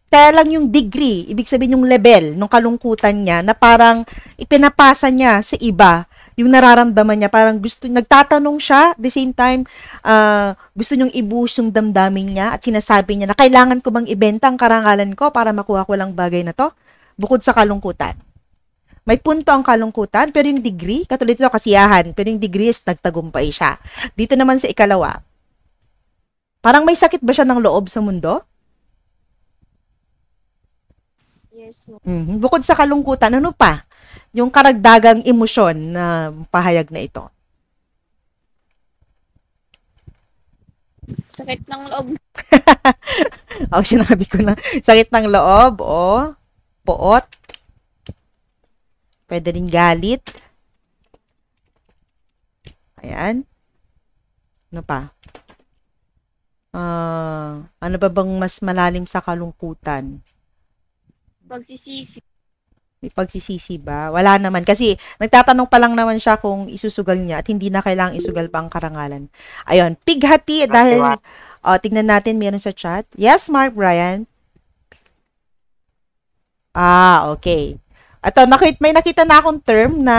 kaya lang yung degree, ibig sabihin yung level ng kalungkutan niya na parang ipinapasa niya sa iba yung nararamdaman niya parang gusto nagtatanong siya the same time uh, gusto niyang ibuhos yung damdamin niya at sinasabi niya na kailangan ko bang ibenta ang karangalan ko para makuha ko lang bagay na to bukod sa kalungkutan may punto ang kalungkutan, pero yung degree, katulad ito kasiyahan, pero yung degree is nagtagumpay siya. Dito naman sa ikalawa, parang may sakit ba siya ng loob sa mundo? Yes, ma'am. Mm-hmm. Bukod sa kalungkutan, ano pa? Yung karagdagang emosyon na pahayag na ito. Sakit ng loob. Ako oh, sinabi ko na. Sakit ng loob, o oh, poot, Pwede rin galit. Ayan. Ano pa? Uh, ano ba bang mas malalim sa kalungkutan? Pagsisisi. May pagsisisi ba? Wala naman. Kasi nagtatanong pa lang naman siya kung isusugal niya at hindi na kailangang isugal pa ang karangalan. Ayun, pighati dahil... Uh, oh, tingnan natin, meron sa chat. Yes, Mark Brian? Ah, okay. Ito, nakit, may nakita na akong term na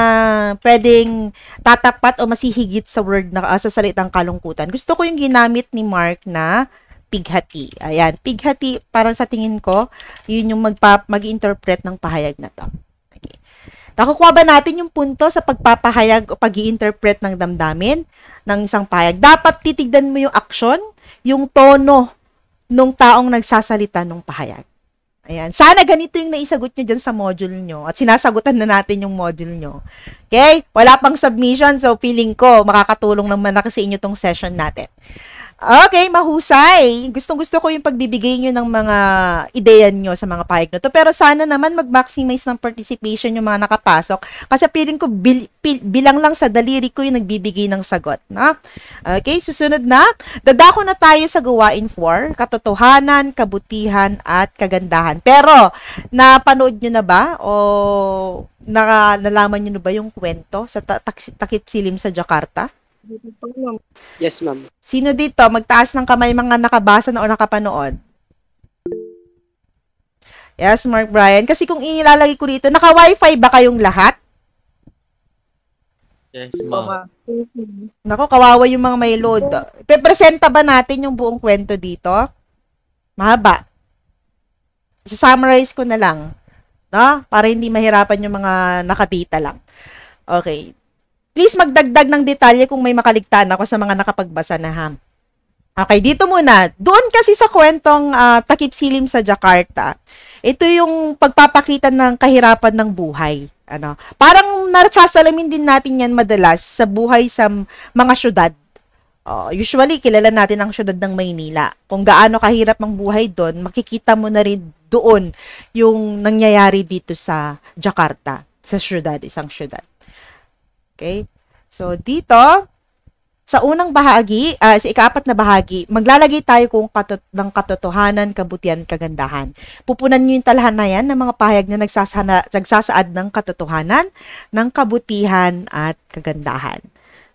pwedeng tatapat o masihigit sa word na uh, sa salitang kalungkutan. Gusto ko yung ginamit ni Mark na pighati. Ayan, pighati parang sa tingin ko, yun yung magpa, mag-interpret ng pahayag na to. Okay. Nakukuha ba natin yung punto sa pagpapahayag o pag interpret ng damdamin ng isang pahayag? Dapat titigdan mo yung action, yung tono nung taong nagsasalita ng pahayag. Ayan. Sana ganito yung naisagot nyo dyan sa module nyo. At sinasagutan na natin yung module nyo. Okay? Wala pang submission. So, feeling ko, makakatulong naman na kasi inyo tong session natin. Okay, mahusay. Gustong-gusto ko yung pagbibigay nyo ng mga ideya nyo sa mga pahayag na to. Pero sana naman mag-maximize ng participation yung mga nakapasok. Kasi piling ko bil- bil- bilang lang sa daliri ko yung nagbibigay ng sagot. Na? Okay, susunod na. Dadako na tayo sa gawain for katotohanan, kabutihan, at kagandahan. Pero, napanood nyo na ba? O naka, nalaman nyo na ba yung kwento sa ta- takip silim sa Jakarta? Yes, ma'am. Sino dito? Magtaas ng kamay mga nakabasa na o nakapanood. Yes, Mark Brian. Kasi kung inilalagay ko dito, naka-wifi ba kayong lahat? Yes, ma'am. Nako, kawawa yung mga may load. Pepresenta ba natin yung buong kwento dito? Mahaba. Summarize ko na lang. No? Para hindi mahirapan yung mga nakadita lang. Okay. Please magdagdag ng detalye kung may makaligtaan ako sa mga nakapagbasa na ha. Okay, dito muna. Doon kasi sa kwentong uh, Takip Silim sa Jakarta, ito yung pagpapakita ng kahirapan ng buhay. Ano, parang nasasalamin din natin yan madalas sa buhay sa mga syudad. Uh, usually, kilala natin ang syudad ng Maynila. Kung gaano kahirap ang buhay doon, makikita mo na rin doon yung nangyayari dito sa Jakarta, sa syudad, isang syudad. Okay? So, dito, sa unang bahagi, uh, sa ikaapat na bahagi, maglalagay tayo kung katot- ng katotohanan, kabutihan, kagandahan. Pupunan nyo yung talahan na yan ng mga pahayag na nagsasana, nagsasaad ng katotohanan, ng kabutihan, at kagandahan.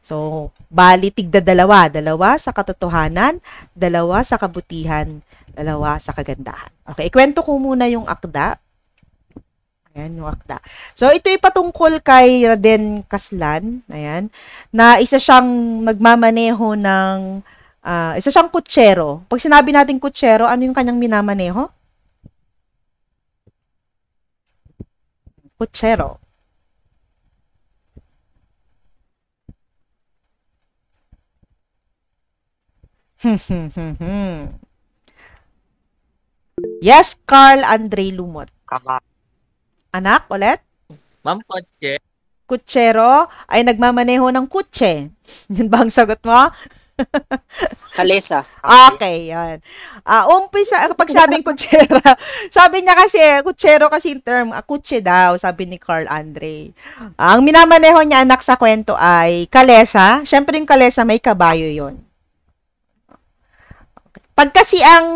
So, bali tigda dalawa. Dalawa sa katotohanan, dalawa sa kabutihan, dalawa sa kagandahan. Okay, ikwento ko muna yung akda Ayan, yung akda. So, ito ay patungkol kay Raden Kaslan, ayan, na isa siyang nagmamaneho ng, uh, isa siyang kutsero. Pag sinabi natin kutsero, ano yung kanyang minamaneho? Kutsero. yes, Carl Andre Lumot. Kama. Anak, ulit? Ma'am, kotse. Kutsero ay nagmamaneho ng kutse. Yun ba ang sagot mo? Kalesa. Okay, yan. Uh, ah, umpisa, kapag sabing kutsera, sabi niya kasi, kutsero kasi yung term, uh, kutse daw, sabi ni Carl Andre. Uh, ang minamaneho niya anak sa kwento ay kalesa. Siyempre yung kalesa, may kabayo yon pag kasi ang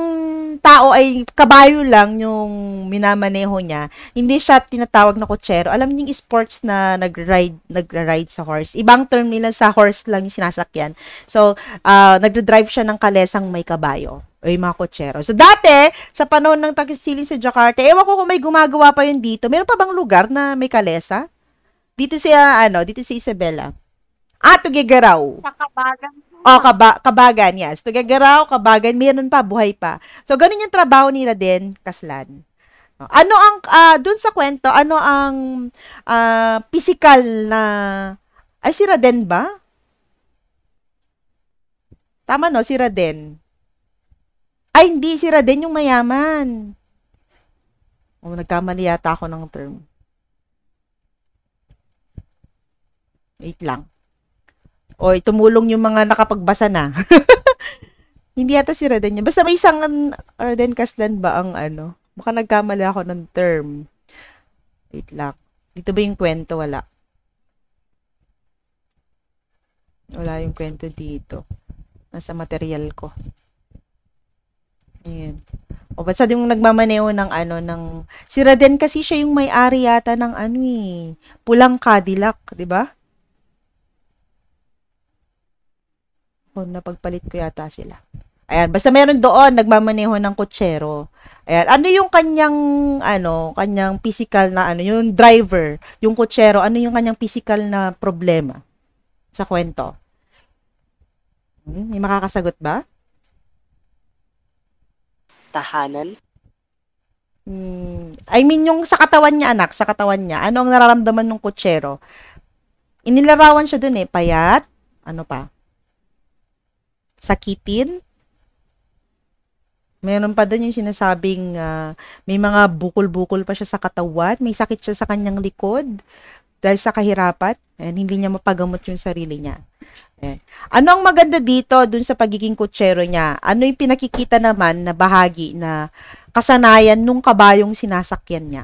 tao ay kabayo lang yung minamaneho niya, hindi siya tinatawag na kutsero. Alam niyo yung sports na nag-ride, nag-ride sa horse. Ibang term nila sa horse lang yung sinasakyan. So, uh, ah, nag-drive siya ng kalesang may kabayo o yung mga kutsero. So, dati, sa panahon ng takisiling sa Jakarta, ewan ko kung may gumagawa pa yun dito. Meron pa bang lugar na may kalesa? Dito si, uh, ano, dito si Isabella. Ah, Tugigaraw. Sa Kabagan Oh, kaba- kabagan, yes. Tugagaraw, kabagan, meron pa, buhay pa. So, ganun yung trabaho nila din, kaslan. Oh, ano ang, uh, dun sa kwento, ano ang uh, ah, physical na, ay, si Raden ba? Tama no, si Raden. Ay, hindi, si Raden yung mayaman. Oh, nagkamali yata ako ng term. Wait lang. O tumulong yung mga nakapagbasa na. Hindi yata si Raden niya. Basta may isang Raden Kaslan ba ang ano? Baka nagkamali ako ng term. Wait lang. Dito ba yung kwento? Wala. Wala yung kwento dito. Nasa material ko. Ayan. O basta yung nagmamaneo ng ano ng si Raden kasi siya yung may-ari yata ng ano eh, pulang Cadillac, 'di ba? O, napagpalit ko yata sila. Ayan, basta meron doon, nagmamaneho ng kutsero. Ayan, ano yung kanyang, ano, kanyang physical na, ano, yung driver, yung kutsero, ano yung kanyang physical na problema sa kwento? Hmm, may makakasagot ba? Tahanan? Hmm, I mean, yung sa katawan niya, anak, sa katawan niya, ano ang nararamdaman ng kutsero? Inilarawan siya dun eh, payat, ano pa? sakitin. Meron pa doon yung sinasabing uh, may mga bukol-bukol pa siya sa katawan, may sakit siya sa kanyang likod dahil sa kahirapan, and hindi niya mapagamot yung sarili niya. Eh, ano ang maganda dito dun sa pagiging kutsero niya? Ano yung pinakikita naman na bahagi na kasanayan nung kabayong sinasakyan niya?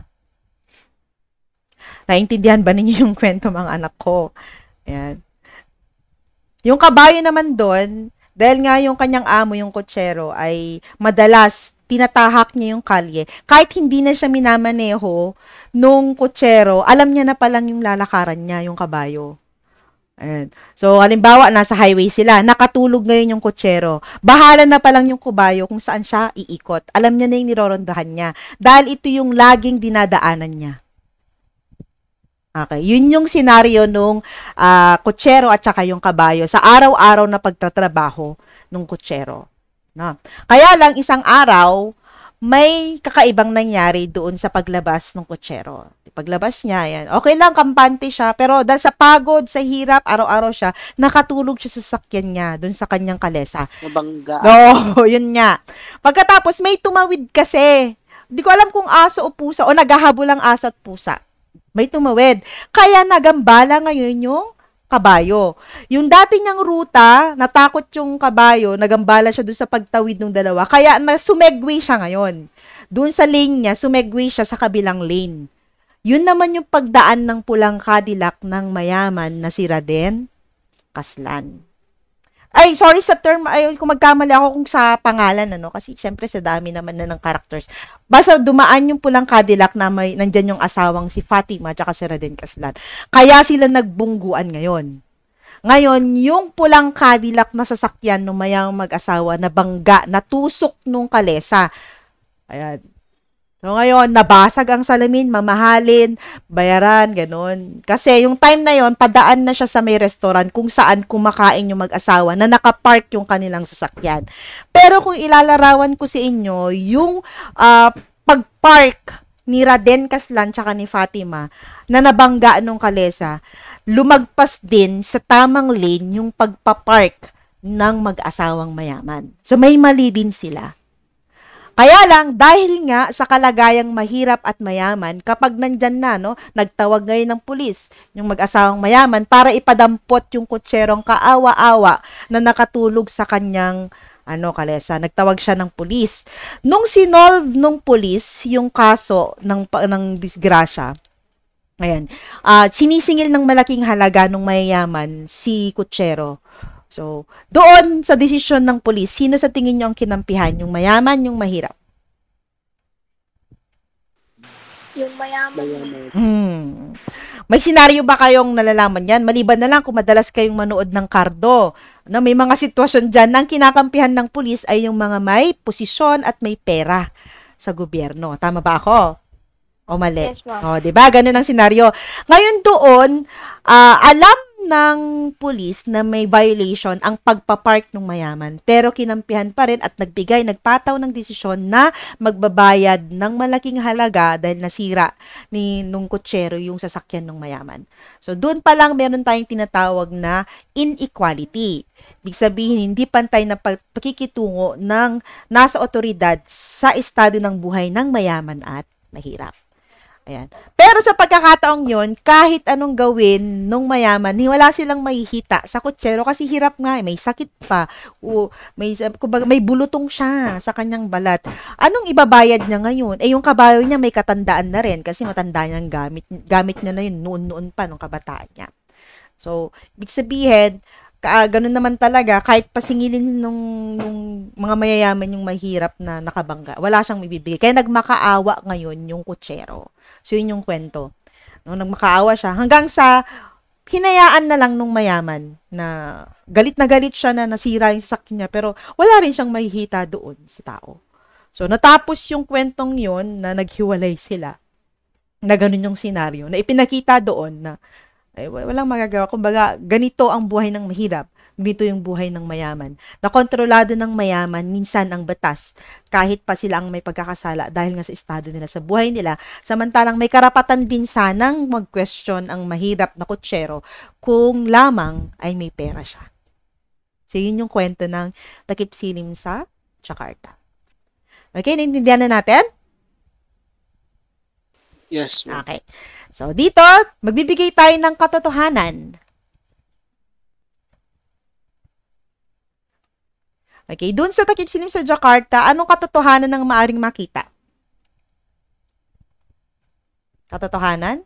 Naintindihan ba ninyo yung kwento mga anak ko? Ayan. Yung kabayo naman doon, dahil nga yung kanyang amo, yung kutsero, ay madalas tinatahak niya yung kalye. Kahit hindi na siya minamaneho nung kutsero, alam niya na palang yung lalakaran niya, yung kabayo. Ayan. So, halimbawa, nasa highway sila, nakatulog ngayon yung kutsero. Bahala na palang yung kubayo kung saan siya iikot. Alam niya na yung nirorondahan niya. Dahil ito yung laging dinadaanan niya. Okay, yun yung senaryo nung uh, kutsero at saka yung kabayo sa araw-araw na pagtatrabaho nung kutsero. No. Kaya lang isang araw, may kakaibang nangyari doon sa paglabas ng kutsero. Paglabas niya, yan. Okay lang, kampante siya. Pero dahil sa pagod, sa hirap, araw-araw siya, nakatulog siya sa sakyan niya, doon sa kanyang kalesa. Nabangga. No, yun nga. Pagkatapos, may tumawid kasi. Hindi ko alam kung aso o pusa, o naghahabol ang aso at pusa may tumawid. Kaya nagambala ngayon yung kabayo. Yung dati niyang ruta, natakot yung kabayo, nagambala siya doon sa pagtawid ng dalawa. Kaya sumegway siya ngayon. Doon sa lane niya, sumegway siya sa kabilang lane. Yun naman yung pagdaan ng pulang Cadillac ng mayaman na si Raden Kaslan. Ay, sorry sa term, ayun, kung magkamali ako kung sa pangalan, ano, kasi syempre sa dami naman na ng characters. Basta dumaan yung pulang Cadillac na may, nandiyan yung asawang si Fatima at si Raden Kaslan. Kaya sila nagbungguan ngayon. Ngayon, yung pulang Cadillac na sasakyan ng mayang mag-asawa na bangga, natusok nung kalesa. Ayan, No, ngayon, nabasag ang salamin, mamahalin, bayaran, ganun. Kasi yung time na yon padaan na siya sa may restaurant kung saan kumakain yung mag-asawa na nakapark yung kanilang sasakyan. Pero kung ilalarawan ko si inyo, yung uh, pag-park ni Raden Caslan tsaka ni Fatima na nabangga nung kalesa, lumagpas din sa tamang lane yung pagpapark ng mag-asawang mayaman. So may mali din sila. Kaya lang, dahil nga sa kalagayang mahirap at mayaman, kapag nandyan na, no, nagtawag ngayon ng pulis, yung mag-asawang mayaman, para ipadampot yung kutserong kaawa-awa na nakatulog sa kanyang ano kalesa nagtawag siya ng pulis nung sinolve nung pulis yung kaso ng ng disgrasya ayan uh, sinisingil ng malaking halaga nung mayayaman si Kutsero So, doon sa desisyon ng pulis, sino sa tingin niyo ang kinampihan? Yung mayaman, yung mahirap? Yung mayaman. Hmm. May senaryo ba kayong nalalaman yan? Maliban na lang kung madalas kayong manood ng kardo. No, may mga sitwasyon dyan na ang kinakampihan ng pulis ay yung mga may posisyon at may pera sa gobyerno. Tama ba ako? O mali? Yes, ma'am. O, diba? Ganun ang senaryo. Ngayon doon, uh, alam ng pulis na may violation ang pagpapark ng mayaman. Pero kinampihan pa rin at nagbigay, nagpataw ng desisyon na magbabayad ng malaking halaga dahil nasira ni nung kutsero yung sasakyan ng mayaman. So doon pa lang meron tayong tinatawag na inequality. Ibig sabihin, hindi pantay na pagkikitungo ng nasa otoridad sa estado ng buhay ng mayaman at mahirap. Ayan. Pero sa pagkakataong yon kahit anong gawin nung mayaman, wala silang mahihita sa kutsero kasi hirap nga, eh, may sakit pa, o, may, kumbaga, may bulutong siya sa kanyang balat. Anong ibabayad niya ngayon? Eh yung kabayo niya may katandaan na rin kasi matanda niyang gamit, gamit niya na yun noon-noon pa nung kabataan niya. So, big sabihin, uh, ganun naman talaga, kahit pasingilin nung, nung mga mayayaman yung mahirap na nakabangga, wala siyang mabibigay. Kaya nagmakaawa ngayon yung kutsero. So, yun yung kwento. No, nagmakaawa siya. Hanggang sa hinayaan na lang nung mayaman na galit na galit siya na nasira yung sasakyan niya pero wala rin siyang mahihita doon sa tao. So, natapos yung kwentong yun na naghiwalay sila. Na ganun yung senaryo. Na ipinakita doon na eh, walang magagawa. Kumbaga, ganito ang buhay ng mahirap. Bito yung buhay ng mayaman. Na kontrolado ng mayaman minsan ang batas kahit pa sila ang may pagkakasala dahil nga sa estado nila sa buhay nila. Samantalang may karapatan din sanang mag-question ang mahirap na kutsero kung lamang ay may pera siya. So yun yung kwento ng takip silim sa Jakarta. Okay, naintindihan na natin? Yes. Ma'am. Okay. So, dito, magbibigay tayo ng katotohanan Okay, doon sa takip sinim sa Jakarta, anong katotohanan ng maaring makita? Katotohanan?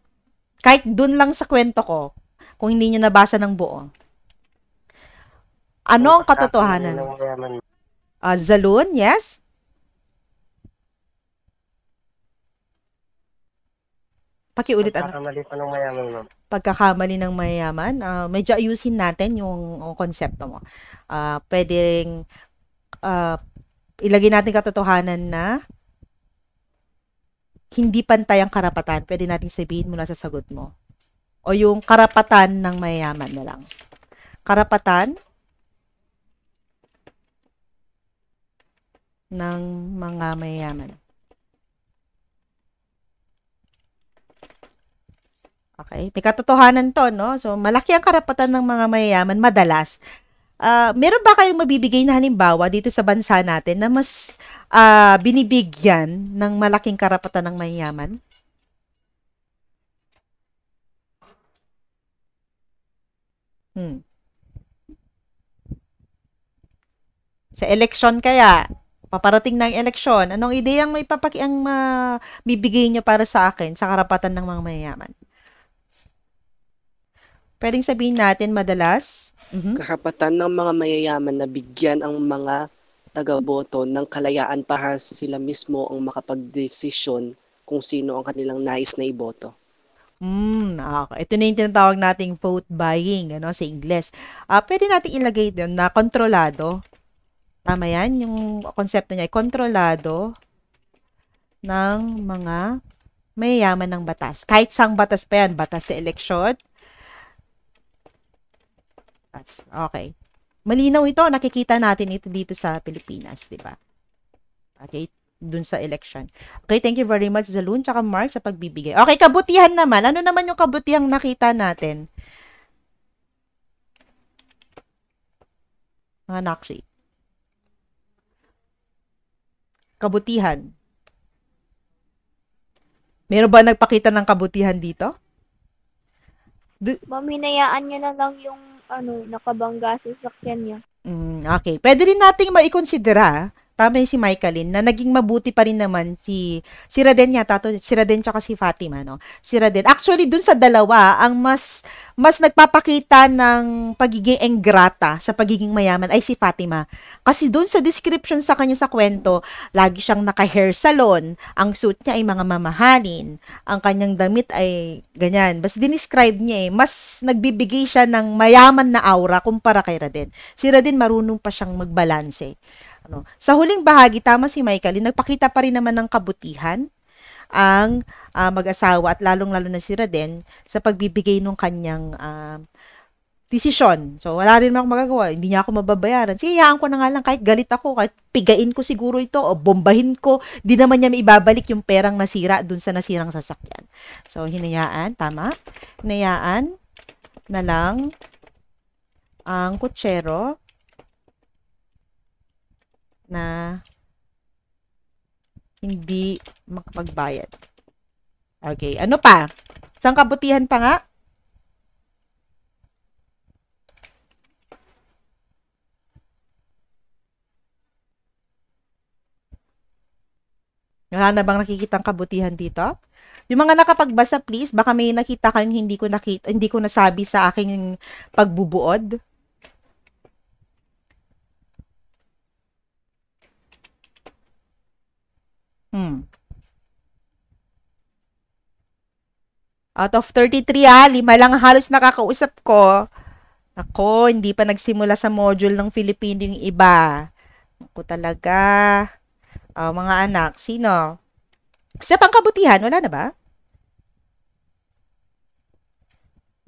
Kahit doon lang sa kwento ko, kung hindi nyo nabasa ng buo. Ano ang katotohanan? Uh, Zalun, yes? Pakiulit ano? Pagkakamali pa ng mayaman, ma'am. Pagkakamali ng mayaman. Uh, medyo ayusin natin yung, yung konsepto mo. Uh, pwedeng uh, ilagay natin katotohanan na hindi pantay ang karapatan, pwede nating sabihin mula sa sagot mo. O yung karapatan ng mayayaman na lang. Karapatan ng mga mayayaman. Okay? May katotohanan to, no? So, malaki ang karapatan ng mga mayayaman madalas Uh, meron ba kayong mabibigay na halimbawa dito sa bansa natin na mas uh, binibigyan ng malaking karapatan ng mayayaman? Hmm. Sa eleksyon kaya, paparating na ang eleksyon, anong ideyang may papaki ang mabibigay nyo para sa akin sa karapatan ng mga mayayaman? Pwedeng sabihin natin madalas, mm-hmm. karapatan ng mga mayayaman na bigyan ang mga taga-boto ng kalayaan para sila mismo ang makapagdesisyon kung sino ang kanilang nais na iboto. Mm, ah, okay. Ito na yung tinatawag nating vote buying ano, sa Ingles. Uh, pwede natin ilagay doon na kontrolado. Tama yan? Yung konsepto niya ay kontrolado ng mga mayayaman ng batas. Kahit sang batas pa yan, batas sa eleksyon, Pilipinas. Okay. Malinaw ito, nakikita natin ito dito sa Pilipinas, di ba? Okay, dun sa election. Okay, thank you very much, Zalun, tsaka Mark, sa pagbibigay. Okay, kabutihan naman. Ano naman yung kabutihang nakita natin? Mga nakshi. Kabutihan. Meron ba nagpakita ng kabutihan dito? Do- Maminayaan niya na lang yung ano, nakabangga sa sakyan niya. Mm, okay. Pwede rin nating maikonsidera tama si Michaelin na naging mabuti pa rin naman si si Raden yata to si Raden tsaka si Fatima no si Raden actually dun sa dalawa ang mas mas nagpapakita ng pagiging engrata sa pagiging mayaman ay si Fatima kasi dun sa description sa kanya sa kwento lagi siyang naka hair salon ang suit niya ay mga mamahalin ang kanyang damit ay ganyan basta describe niya eh mas nagbibigay siya ng mayaman na aura kumpara kay Raden si Raden marunong pa siyang magbalanse eh. No? Sa huling bahagi, tama si Michael, eh, nagpakita pa rin naman ng kabutihan ang uh, mag-asawa at lalong-lalo na si Raden sa pagbibigay ng kanyang uh, desisyon. So, wala rin naman akong magagawa. Hindi niya ako mababayaran. Sige, hayaan ko na nga lang. Kahit galit ako, kahit pigain ko siguro ito o bombahin ko, di naman niya maibabalik yung perang nasira dun sa nasirang sasakyan. So, hinayaan. Tama? Hinayaan na lang ang kutsero na hindi makapagbayad. Okay, ano pa? Isang kabutihan pa nga? Wala na bang nakikitang kabutihan dito? Yung mga nakapagbasa, please, baka may nakita kayong hindi ko nakita, hindi ko nasabi sa aking pagbubuod. Hmm. Out of 33 ah, lima lang halos nakakausap ko. Ako, hindi pa nagsimula sa module ng Filipino yung iba. Ako talaga. Oh, mga anak, sino? Sa pangkabutihan, wala na ba?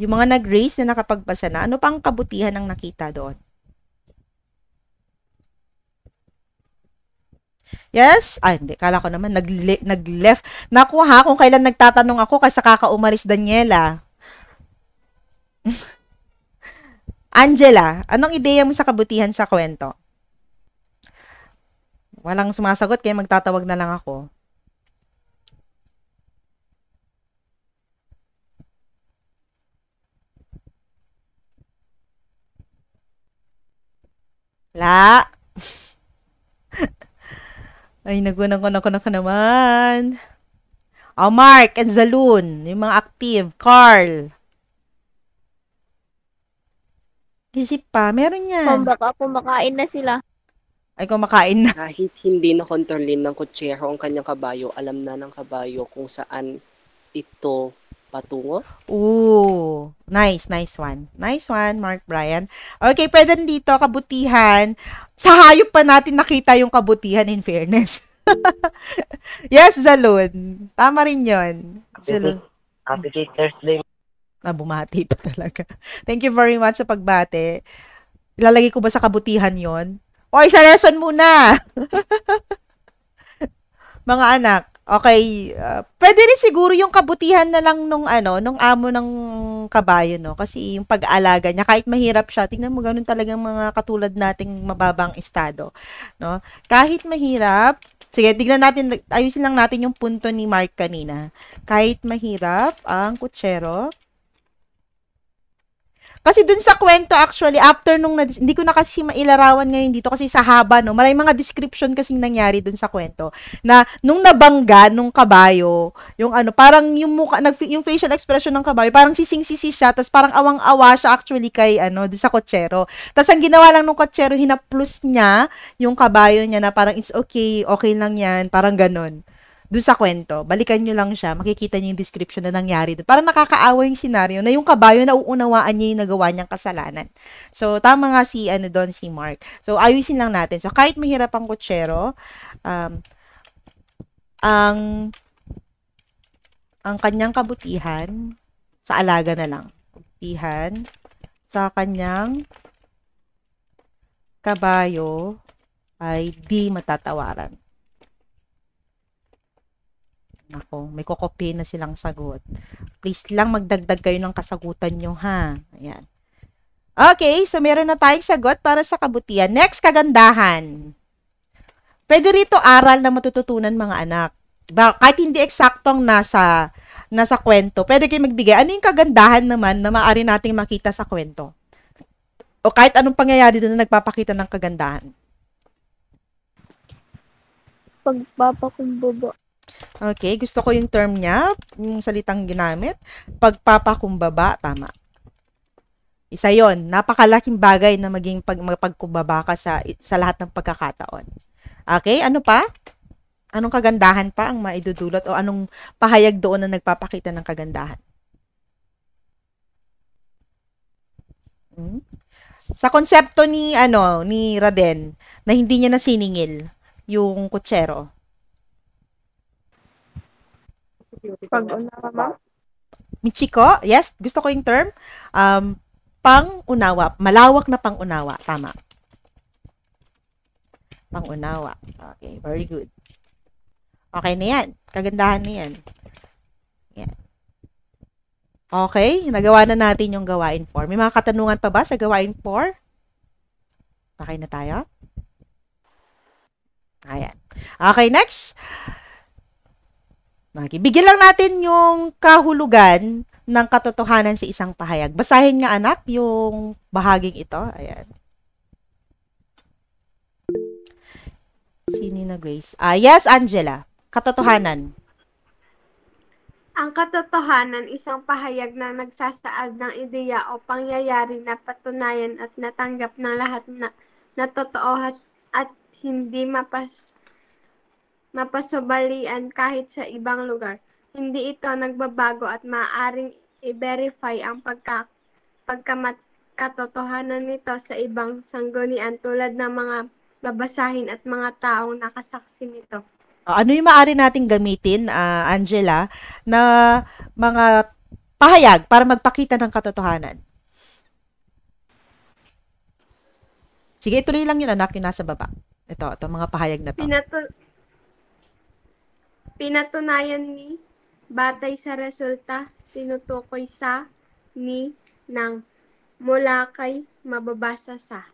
Yung mga nag-raise na nakapagpasa na, ano pang kabutihan ang nakita doon? Yes? Ay, hindi. Kala ko naman, nag-left. Naku ha, kung kailan nagtatanong ako kasi kakaumalis Daniela. Angela, anong ideya mo sa kabutihan sa kwento? Walang sumasagot kaya magtatawag na lang ako. La. Ay, nagunang ko na ko na naman. Oh, Mark and Zaloon. Yung mga active. Carl. Isip pa. Meron yan. Pambaka, pumakain na sila. Ay, kumakain na. Kahit hindi na kontrolin ng kutsero ang kanyang kabayo, alam na ng kabayo kung saan ito patungo. Ooh, nice, nice one. Nice one, Mark Brian. Okay, pwede dito, kabutihan. Sa hayop pa natin nakita yung kabutihan in fairness. yes, Zalun. Tama rin yun. Zalun. Happy Cake Thursday. Ah, pa talaga. Thank you very much sa pagbate. Ilalagay ko ba sa kabutihan yon? O, isa lesson muna! Mga anak, Okay, uh, pwede rin siguro yung kabutihan na lang nung ano, nung amo ng kabayo, no? Kasi yung pag-aalaga niya, kahit mahirap siya, tingnan mo ganun talaga mga katulad nating mababang estado, no? Kahit mahirap, sige, tignan natin, ayusin lang natin yung punto ni Mark kanina. Kahit mahirap ang kutsero, kasi dun sa kwento actually, after nung, hindi ko na kasi mailarawan ngayon dito kasi sa haba, no? Maraming mga description kasing nangyari dun sa kwento. Na nung nabangga, nung kabayo, yung ano, parang yung mukha, nag, yung facial expression ng kabayo, parang sising-sisi siya, tapos parang awang-awa siya actually kay, ano, dun sa kotsero. Tapos ang ginawa lang nung kotsero, hinaplus niya yung kabayo niya na parang it's okay, okay lang yan, parang ganun dun sa kwento, balikan nyo lang siya, makikita nyo yung description na nangyari doon. Parang nakakaawa yung senaryo na yung kabayo na uunawaan niya yung nagawa niyang kasalanan. So, tama nga si, ano doon, si Mark. So, ayusin lang natin. So, kahit mahirap ang kutsero, um, ang ang kanyang kabutihan sa alaga na lang. Kabutihan sa kanyang kabayo ay di matatawaran. Nako, may kukopi na silang sagot. Please lang magdagdag kayo ng kasagutan nyo ha. Ayan. Okay, so meron na tayong sagot para sa kabutihan. Next, kagandahan. Pwede rito aral na matututunan mga anak. Kahit hindi eksaktong nasa, nasa kwento, pwede kayo magbigay. Ano yung kagandahan naman na maaari nating makita sa kwento? O kahit anong pangyayari doon na nagpapakita ng kagandahan? Pagpapakumbaba. Okay, gusto ko yung term niya, yung salitang ginamit. Pagpapakumbaba, tama. Isa yon napakalaking bagay na maging pag, magpagkumbaba ka sa, sa lahat ng pagkakataon. Okay, ano pa? Anong kagandahan pa ang maidudulot o anong pahayag doon na nagpapakita ng kagandahan? Hmm? Sa konsepto ni ano ni Raden na hindi niya nasiningil yung kutsero pag unawa, ma'am? Michiko, yes, gusto ko yung term. Um, pang-unawa, malawak na pang-unawa, tama. Pang-unawa. Okay, very good. Okay na yan. Kagandahan na yan. Yan. Okay, nagawa na natin yung gawain 4. May mga katanungan pa ba sa gawain 4? Okay na tayo? Ayan. Okay, next. Okay. Bigyan lang natin yung kahulugan ng katotohanan sa isang pahayag. Basahin nga anak yung bahaging ito. Ayan. Sini na Grace. Ah, yes, Angela. Katotohanan. Ang katotohanan, isang pahayag na nagsasaad ng ideya o pangyayari na patunayan at natanggap ng lahat na, na totoo at, at hindi mapas mapasubalian kahit sa ibang lugar. Hindi ito nagbabago at maaaring i-verify ang pagka, pagkatotohanan nito sa ibang sanggunian tulad ng mga babasahin at mga taong nakasaksi nito. Ah, ano yung maaari nating gamitin, uh, Angela, na mga pahayag para magpakita ng katotohanan? Sige, ituloy lang yun, anak, yung nasa baba. Ito, ito mga pahayag na to. Pinatul- Pinatunayan ni batay sa resulta tinutukoy sa ni ng mula kay mababasa sa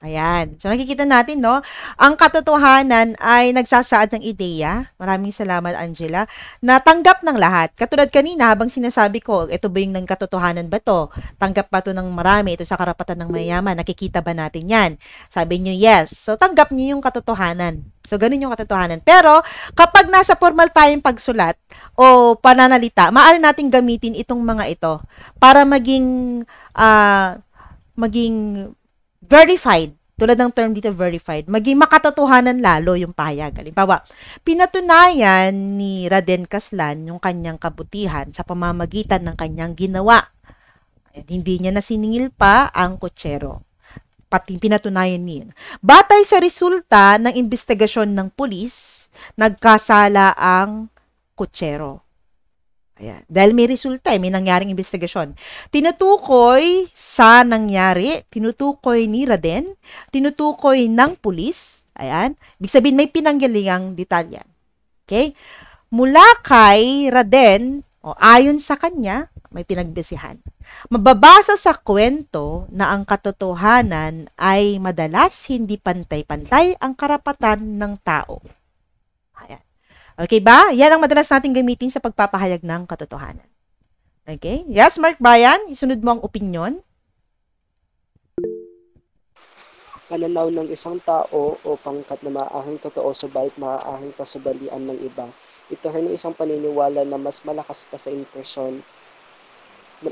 Ayan. So nakikita natin, no? Ang katotohanan ay nagsasaad ng ideya. Maraming salamat, Angela. Natanggap ng lahat. Katulad kanina, habang sinasabi ko, ito ba yung ng katotohanan ba to? Tanggap ba to ng marami? Ito sa karapatan ng mayaman. Nakikita ba natin yan? Sabi niyo, yes. So tanggap niyo yung katotohanan. So, ganun yung katotohanan. Pero, kapag nasa formal tayong pagsulat o pananalita, maaari natin gamitin itong mga ito para maging, uh, maging verified, tulad ng term dito, verified, maging makatotohanan lalo yung payag. Halimbawa, pinatunayan ni Raden Kaslan yung kanyang kabutihan sa pamamagitan ng kanyang ginawa. At hindi niya nasiningil pa ang kutsero. Pati pinatunayan niya. Batay sa resulta ng investigasyon ng pulis, nagkasala ang kutsero. Ayan. Dahil may resulta, eh, may nangyaring investigasyon. Tinutukoy sa nangyari, tinutukoy ni Raden, tinutukoy ng pulis. Ayan. Ibig sabihin, may pinanggalingang detalyan. Okay? Mula kay Raden, o ayon sa kanya, may pinagbisihan. Mababasa sa kwento na ang katotohanan ay madalas hindi pantay-pantay ang karapatan ng tao. Okay ba? Yan ang madalas nating gamitin sa pagpapahayag ng katotohanan. Okay? Yes, Mark Bryan, isunod mo ang opinion. Pananaw ng isang tao o pangkat na maaaring totoo subalit maaahing pasubalian ng iba. Ito ay isang paniniwala na mas malakas pa sa impresyon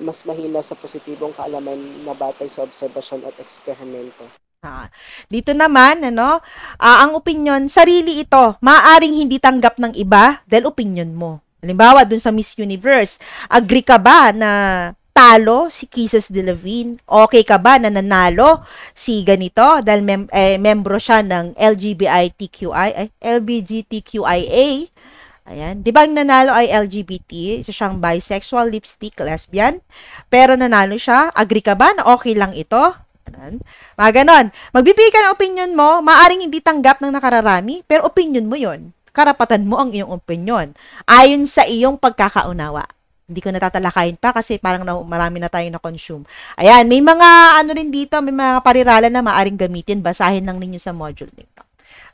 mas mahina sa positibong kaalaman na batay sa obserbasyon at eksperimento. Ah, dito naman, ano, ah, ang opinion, sarili ito, maaring hindi tanggap ng iba dahil opinion mo. Halimbawa, dun sa Miss Universe, agree ka ba na talo si Kisses de Levine? Okay ka ba na nanalo si ganito dahil mem- eh, membro siya ng LGBTQI, eh, LBGTQIA? Ayan. Di ba ang nanalo ay LGBT? Isa siyang bisexual, lipstick, lesbian. Pero nanalo siya. Agree ka ba na okay lang ito? Yan. Mga ganon. Magbibigay ka ng opinion mo, maaring hindi tanggap ng nakararami, pero opinion mo yon. Karapatan mo ang iyong opinion. Ayon sa iyong pagkakaunawa. Hindi ko natatalakayin pa kasi parang na, marami na tayong na-consume. Ayan, may mga ano rin dito, may mga parirala na maaring gamitin. Basahin lang ninyo sa module nito.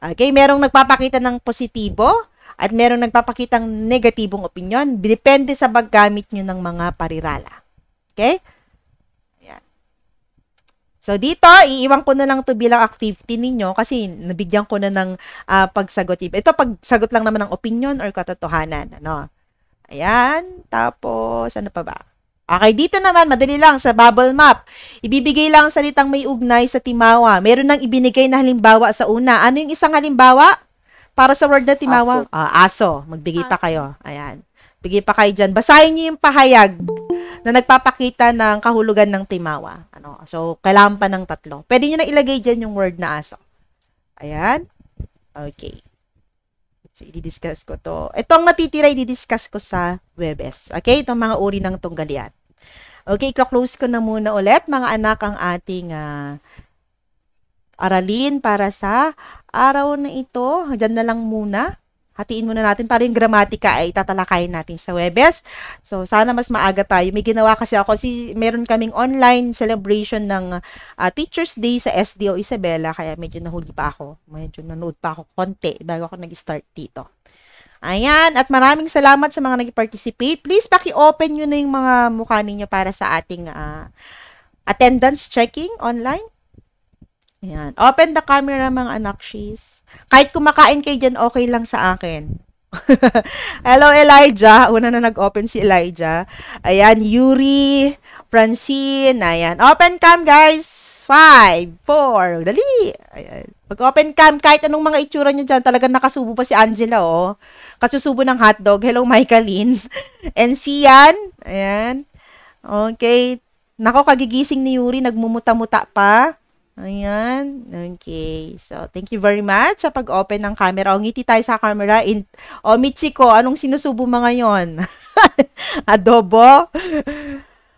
Okay, merong nagpapakita ng positibo at merong nagpapakita ng negatibong opinion. Depende sa paggamit nyo ng mga parirala. Okay? So dito, iiwan ko na lang to bilang activity ninyo kasi nabigyan ko na ng uh, pagsagot. Ito pagsagot lang naman ng opinion or katotohanan, ano. Ayan, tapos ano pa ba? Okay, dito naman madali lang sa bubble map. Ibibigay lang ang salitang may ugnay sa timawa. Meron nang ibinigay na halimbawa sa una. Ano yung isang halimbawa para sa word na timawa? Aso. Uh, aso. Magbigay aso. pa kayo. Ayan. Bigay pa kayo diyan. Basahin niyo yung pahayag na nagpapakita ng kahulugan ng timawa. Ano? So, kailangan pa ng tatlo. Pwede nyo na ilagay dyan yung word na aso. Ayan. Okay. So, i-discuss ko to. Itong natitira, i-discuss ko sa webes. Okay? Itong mga uri ng tunggalian. Okay, i-close ko na muna ulit, mga anak, ang ating uh, aralin para sa araw na ito. Diyan na lang muna hatiin muna natin para yung gramatika ay tatalakayin natin sa Webes. So, sana mas maaga tayo. May ginawa kasi ako, si, meron kaming online celebration ng uh, Teacher's Day sa SDO Isabela, kaya medyo nahuli pa ako. Medyo nanood pa ako konti bago ako nag-start dito. Ayan, at maraming salamat sa mga nag-participate. Please, paki-open nyo na yung mga mukha ninyo para sa ating uh, attendance checking online. Ayan. Open the camera, mga anak, she's. Kahit kumakain kayo dyan, okay lang sa akin. Hello, Elijah. Una na nag-open si Elijah. Ayan, Yuri, Francine, ayan. Open cam, guys. Five, four, dali. Ayan. Pag open cam, kahit anong mga itsura nyo dyan, talagang nakasubo pa si Angela, oh. Kasusubo ng hotdog. Hello, Michaelin. And Sian, ayan. Okay. Nako, kagigising ni Yuri, nagmumuta-muta pa. Ayan. Okay. So, thank you very much sa pag-open ng camera. O, ngiti tayo sa camera. In, o, Michiko, anong sinusubo mga yon? Adobo?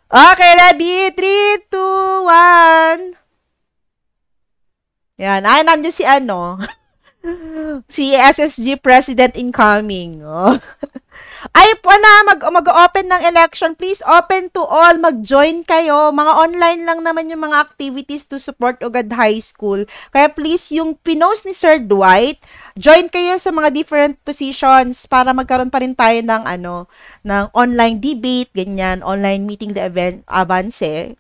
Okay, ready? 3, 2, 1. Yan. Ay, nandiyan si ano? si SSG President incoming. Oh. Ay po na, mag, mag-open ng election. Please, open to all. Mag-join kayo. Mga online lang naman yung mga activities to support Ugad High School. Kaya please, yung pinost ni Sir Dwight, join kayo sa mga different positions para magkaroon pa rin tayo ng, ano, ng online debate, ganyan, online meeting the event, avance.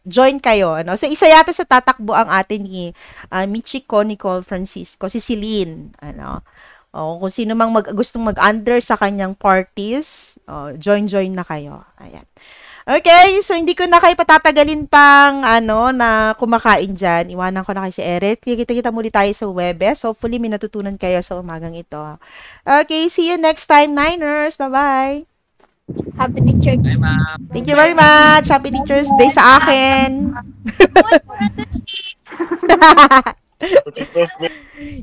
Join kayo. Ano? So, isa yata sa tatakbo ang atin ni uh, ah, Michiko Nicole Francisco, si Celine. Ano? O, oh, kung sino mang mag, gustong mag-under sa kanyang parties, o, oh, join-join na kayo. Ayan. Okay, so hindi ko na kayo patatagalin pang ano na kumakain diyan. Iwanan ko na kay si Eret. Kita-kita muli tayo sa Webes. Hopefully may natutunan kayo sa umagang ito. Okay, see you next time Niners. Bye-bye. Happy Teacher's Day, ma'am. Thank you very much. Happy Teacher's Day sa akin.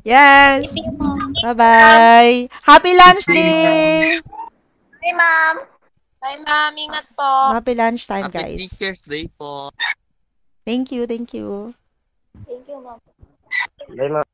yes. Bye-bye. Happy lunch day! Bye, ma'am. Bye, ma'am. Ingat po. Happy lunch time, guys. Happy Teacher's Day po. Thank you, thank you. Thank you, ma'am. Bye, ma'am.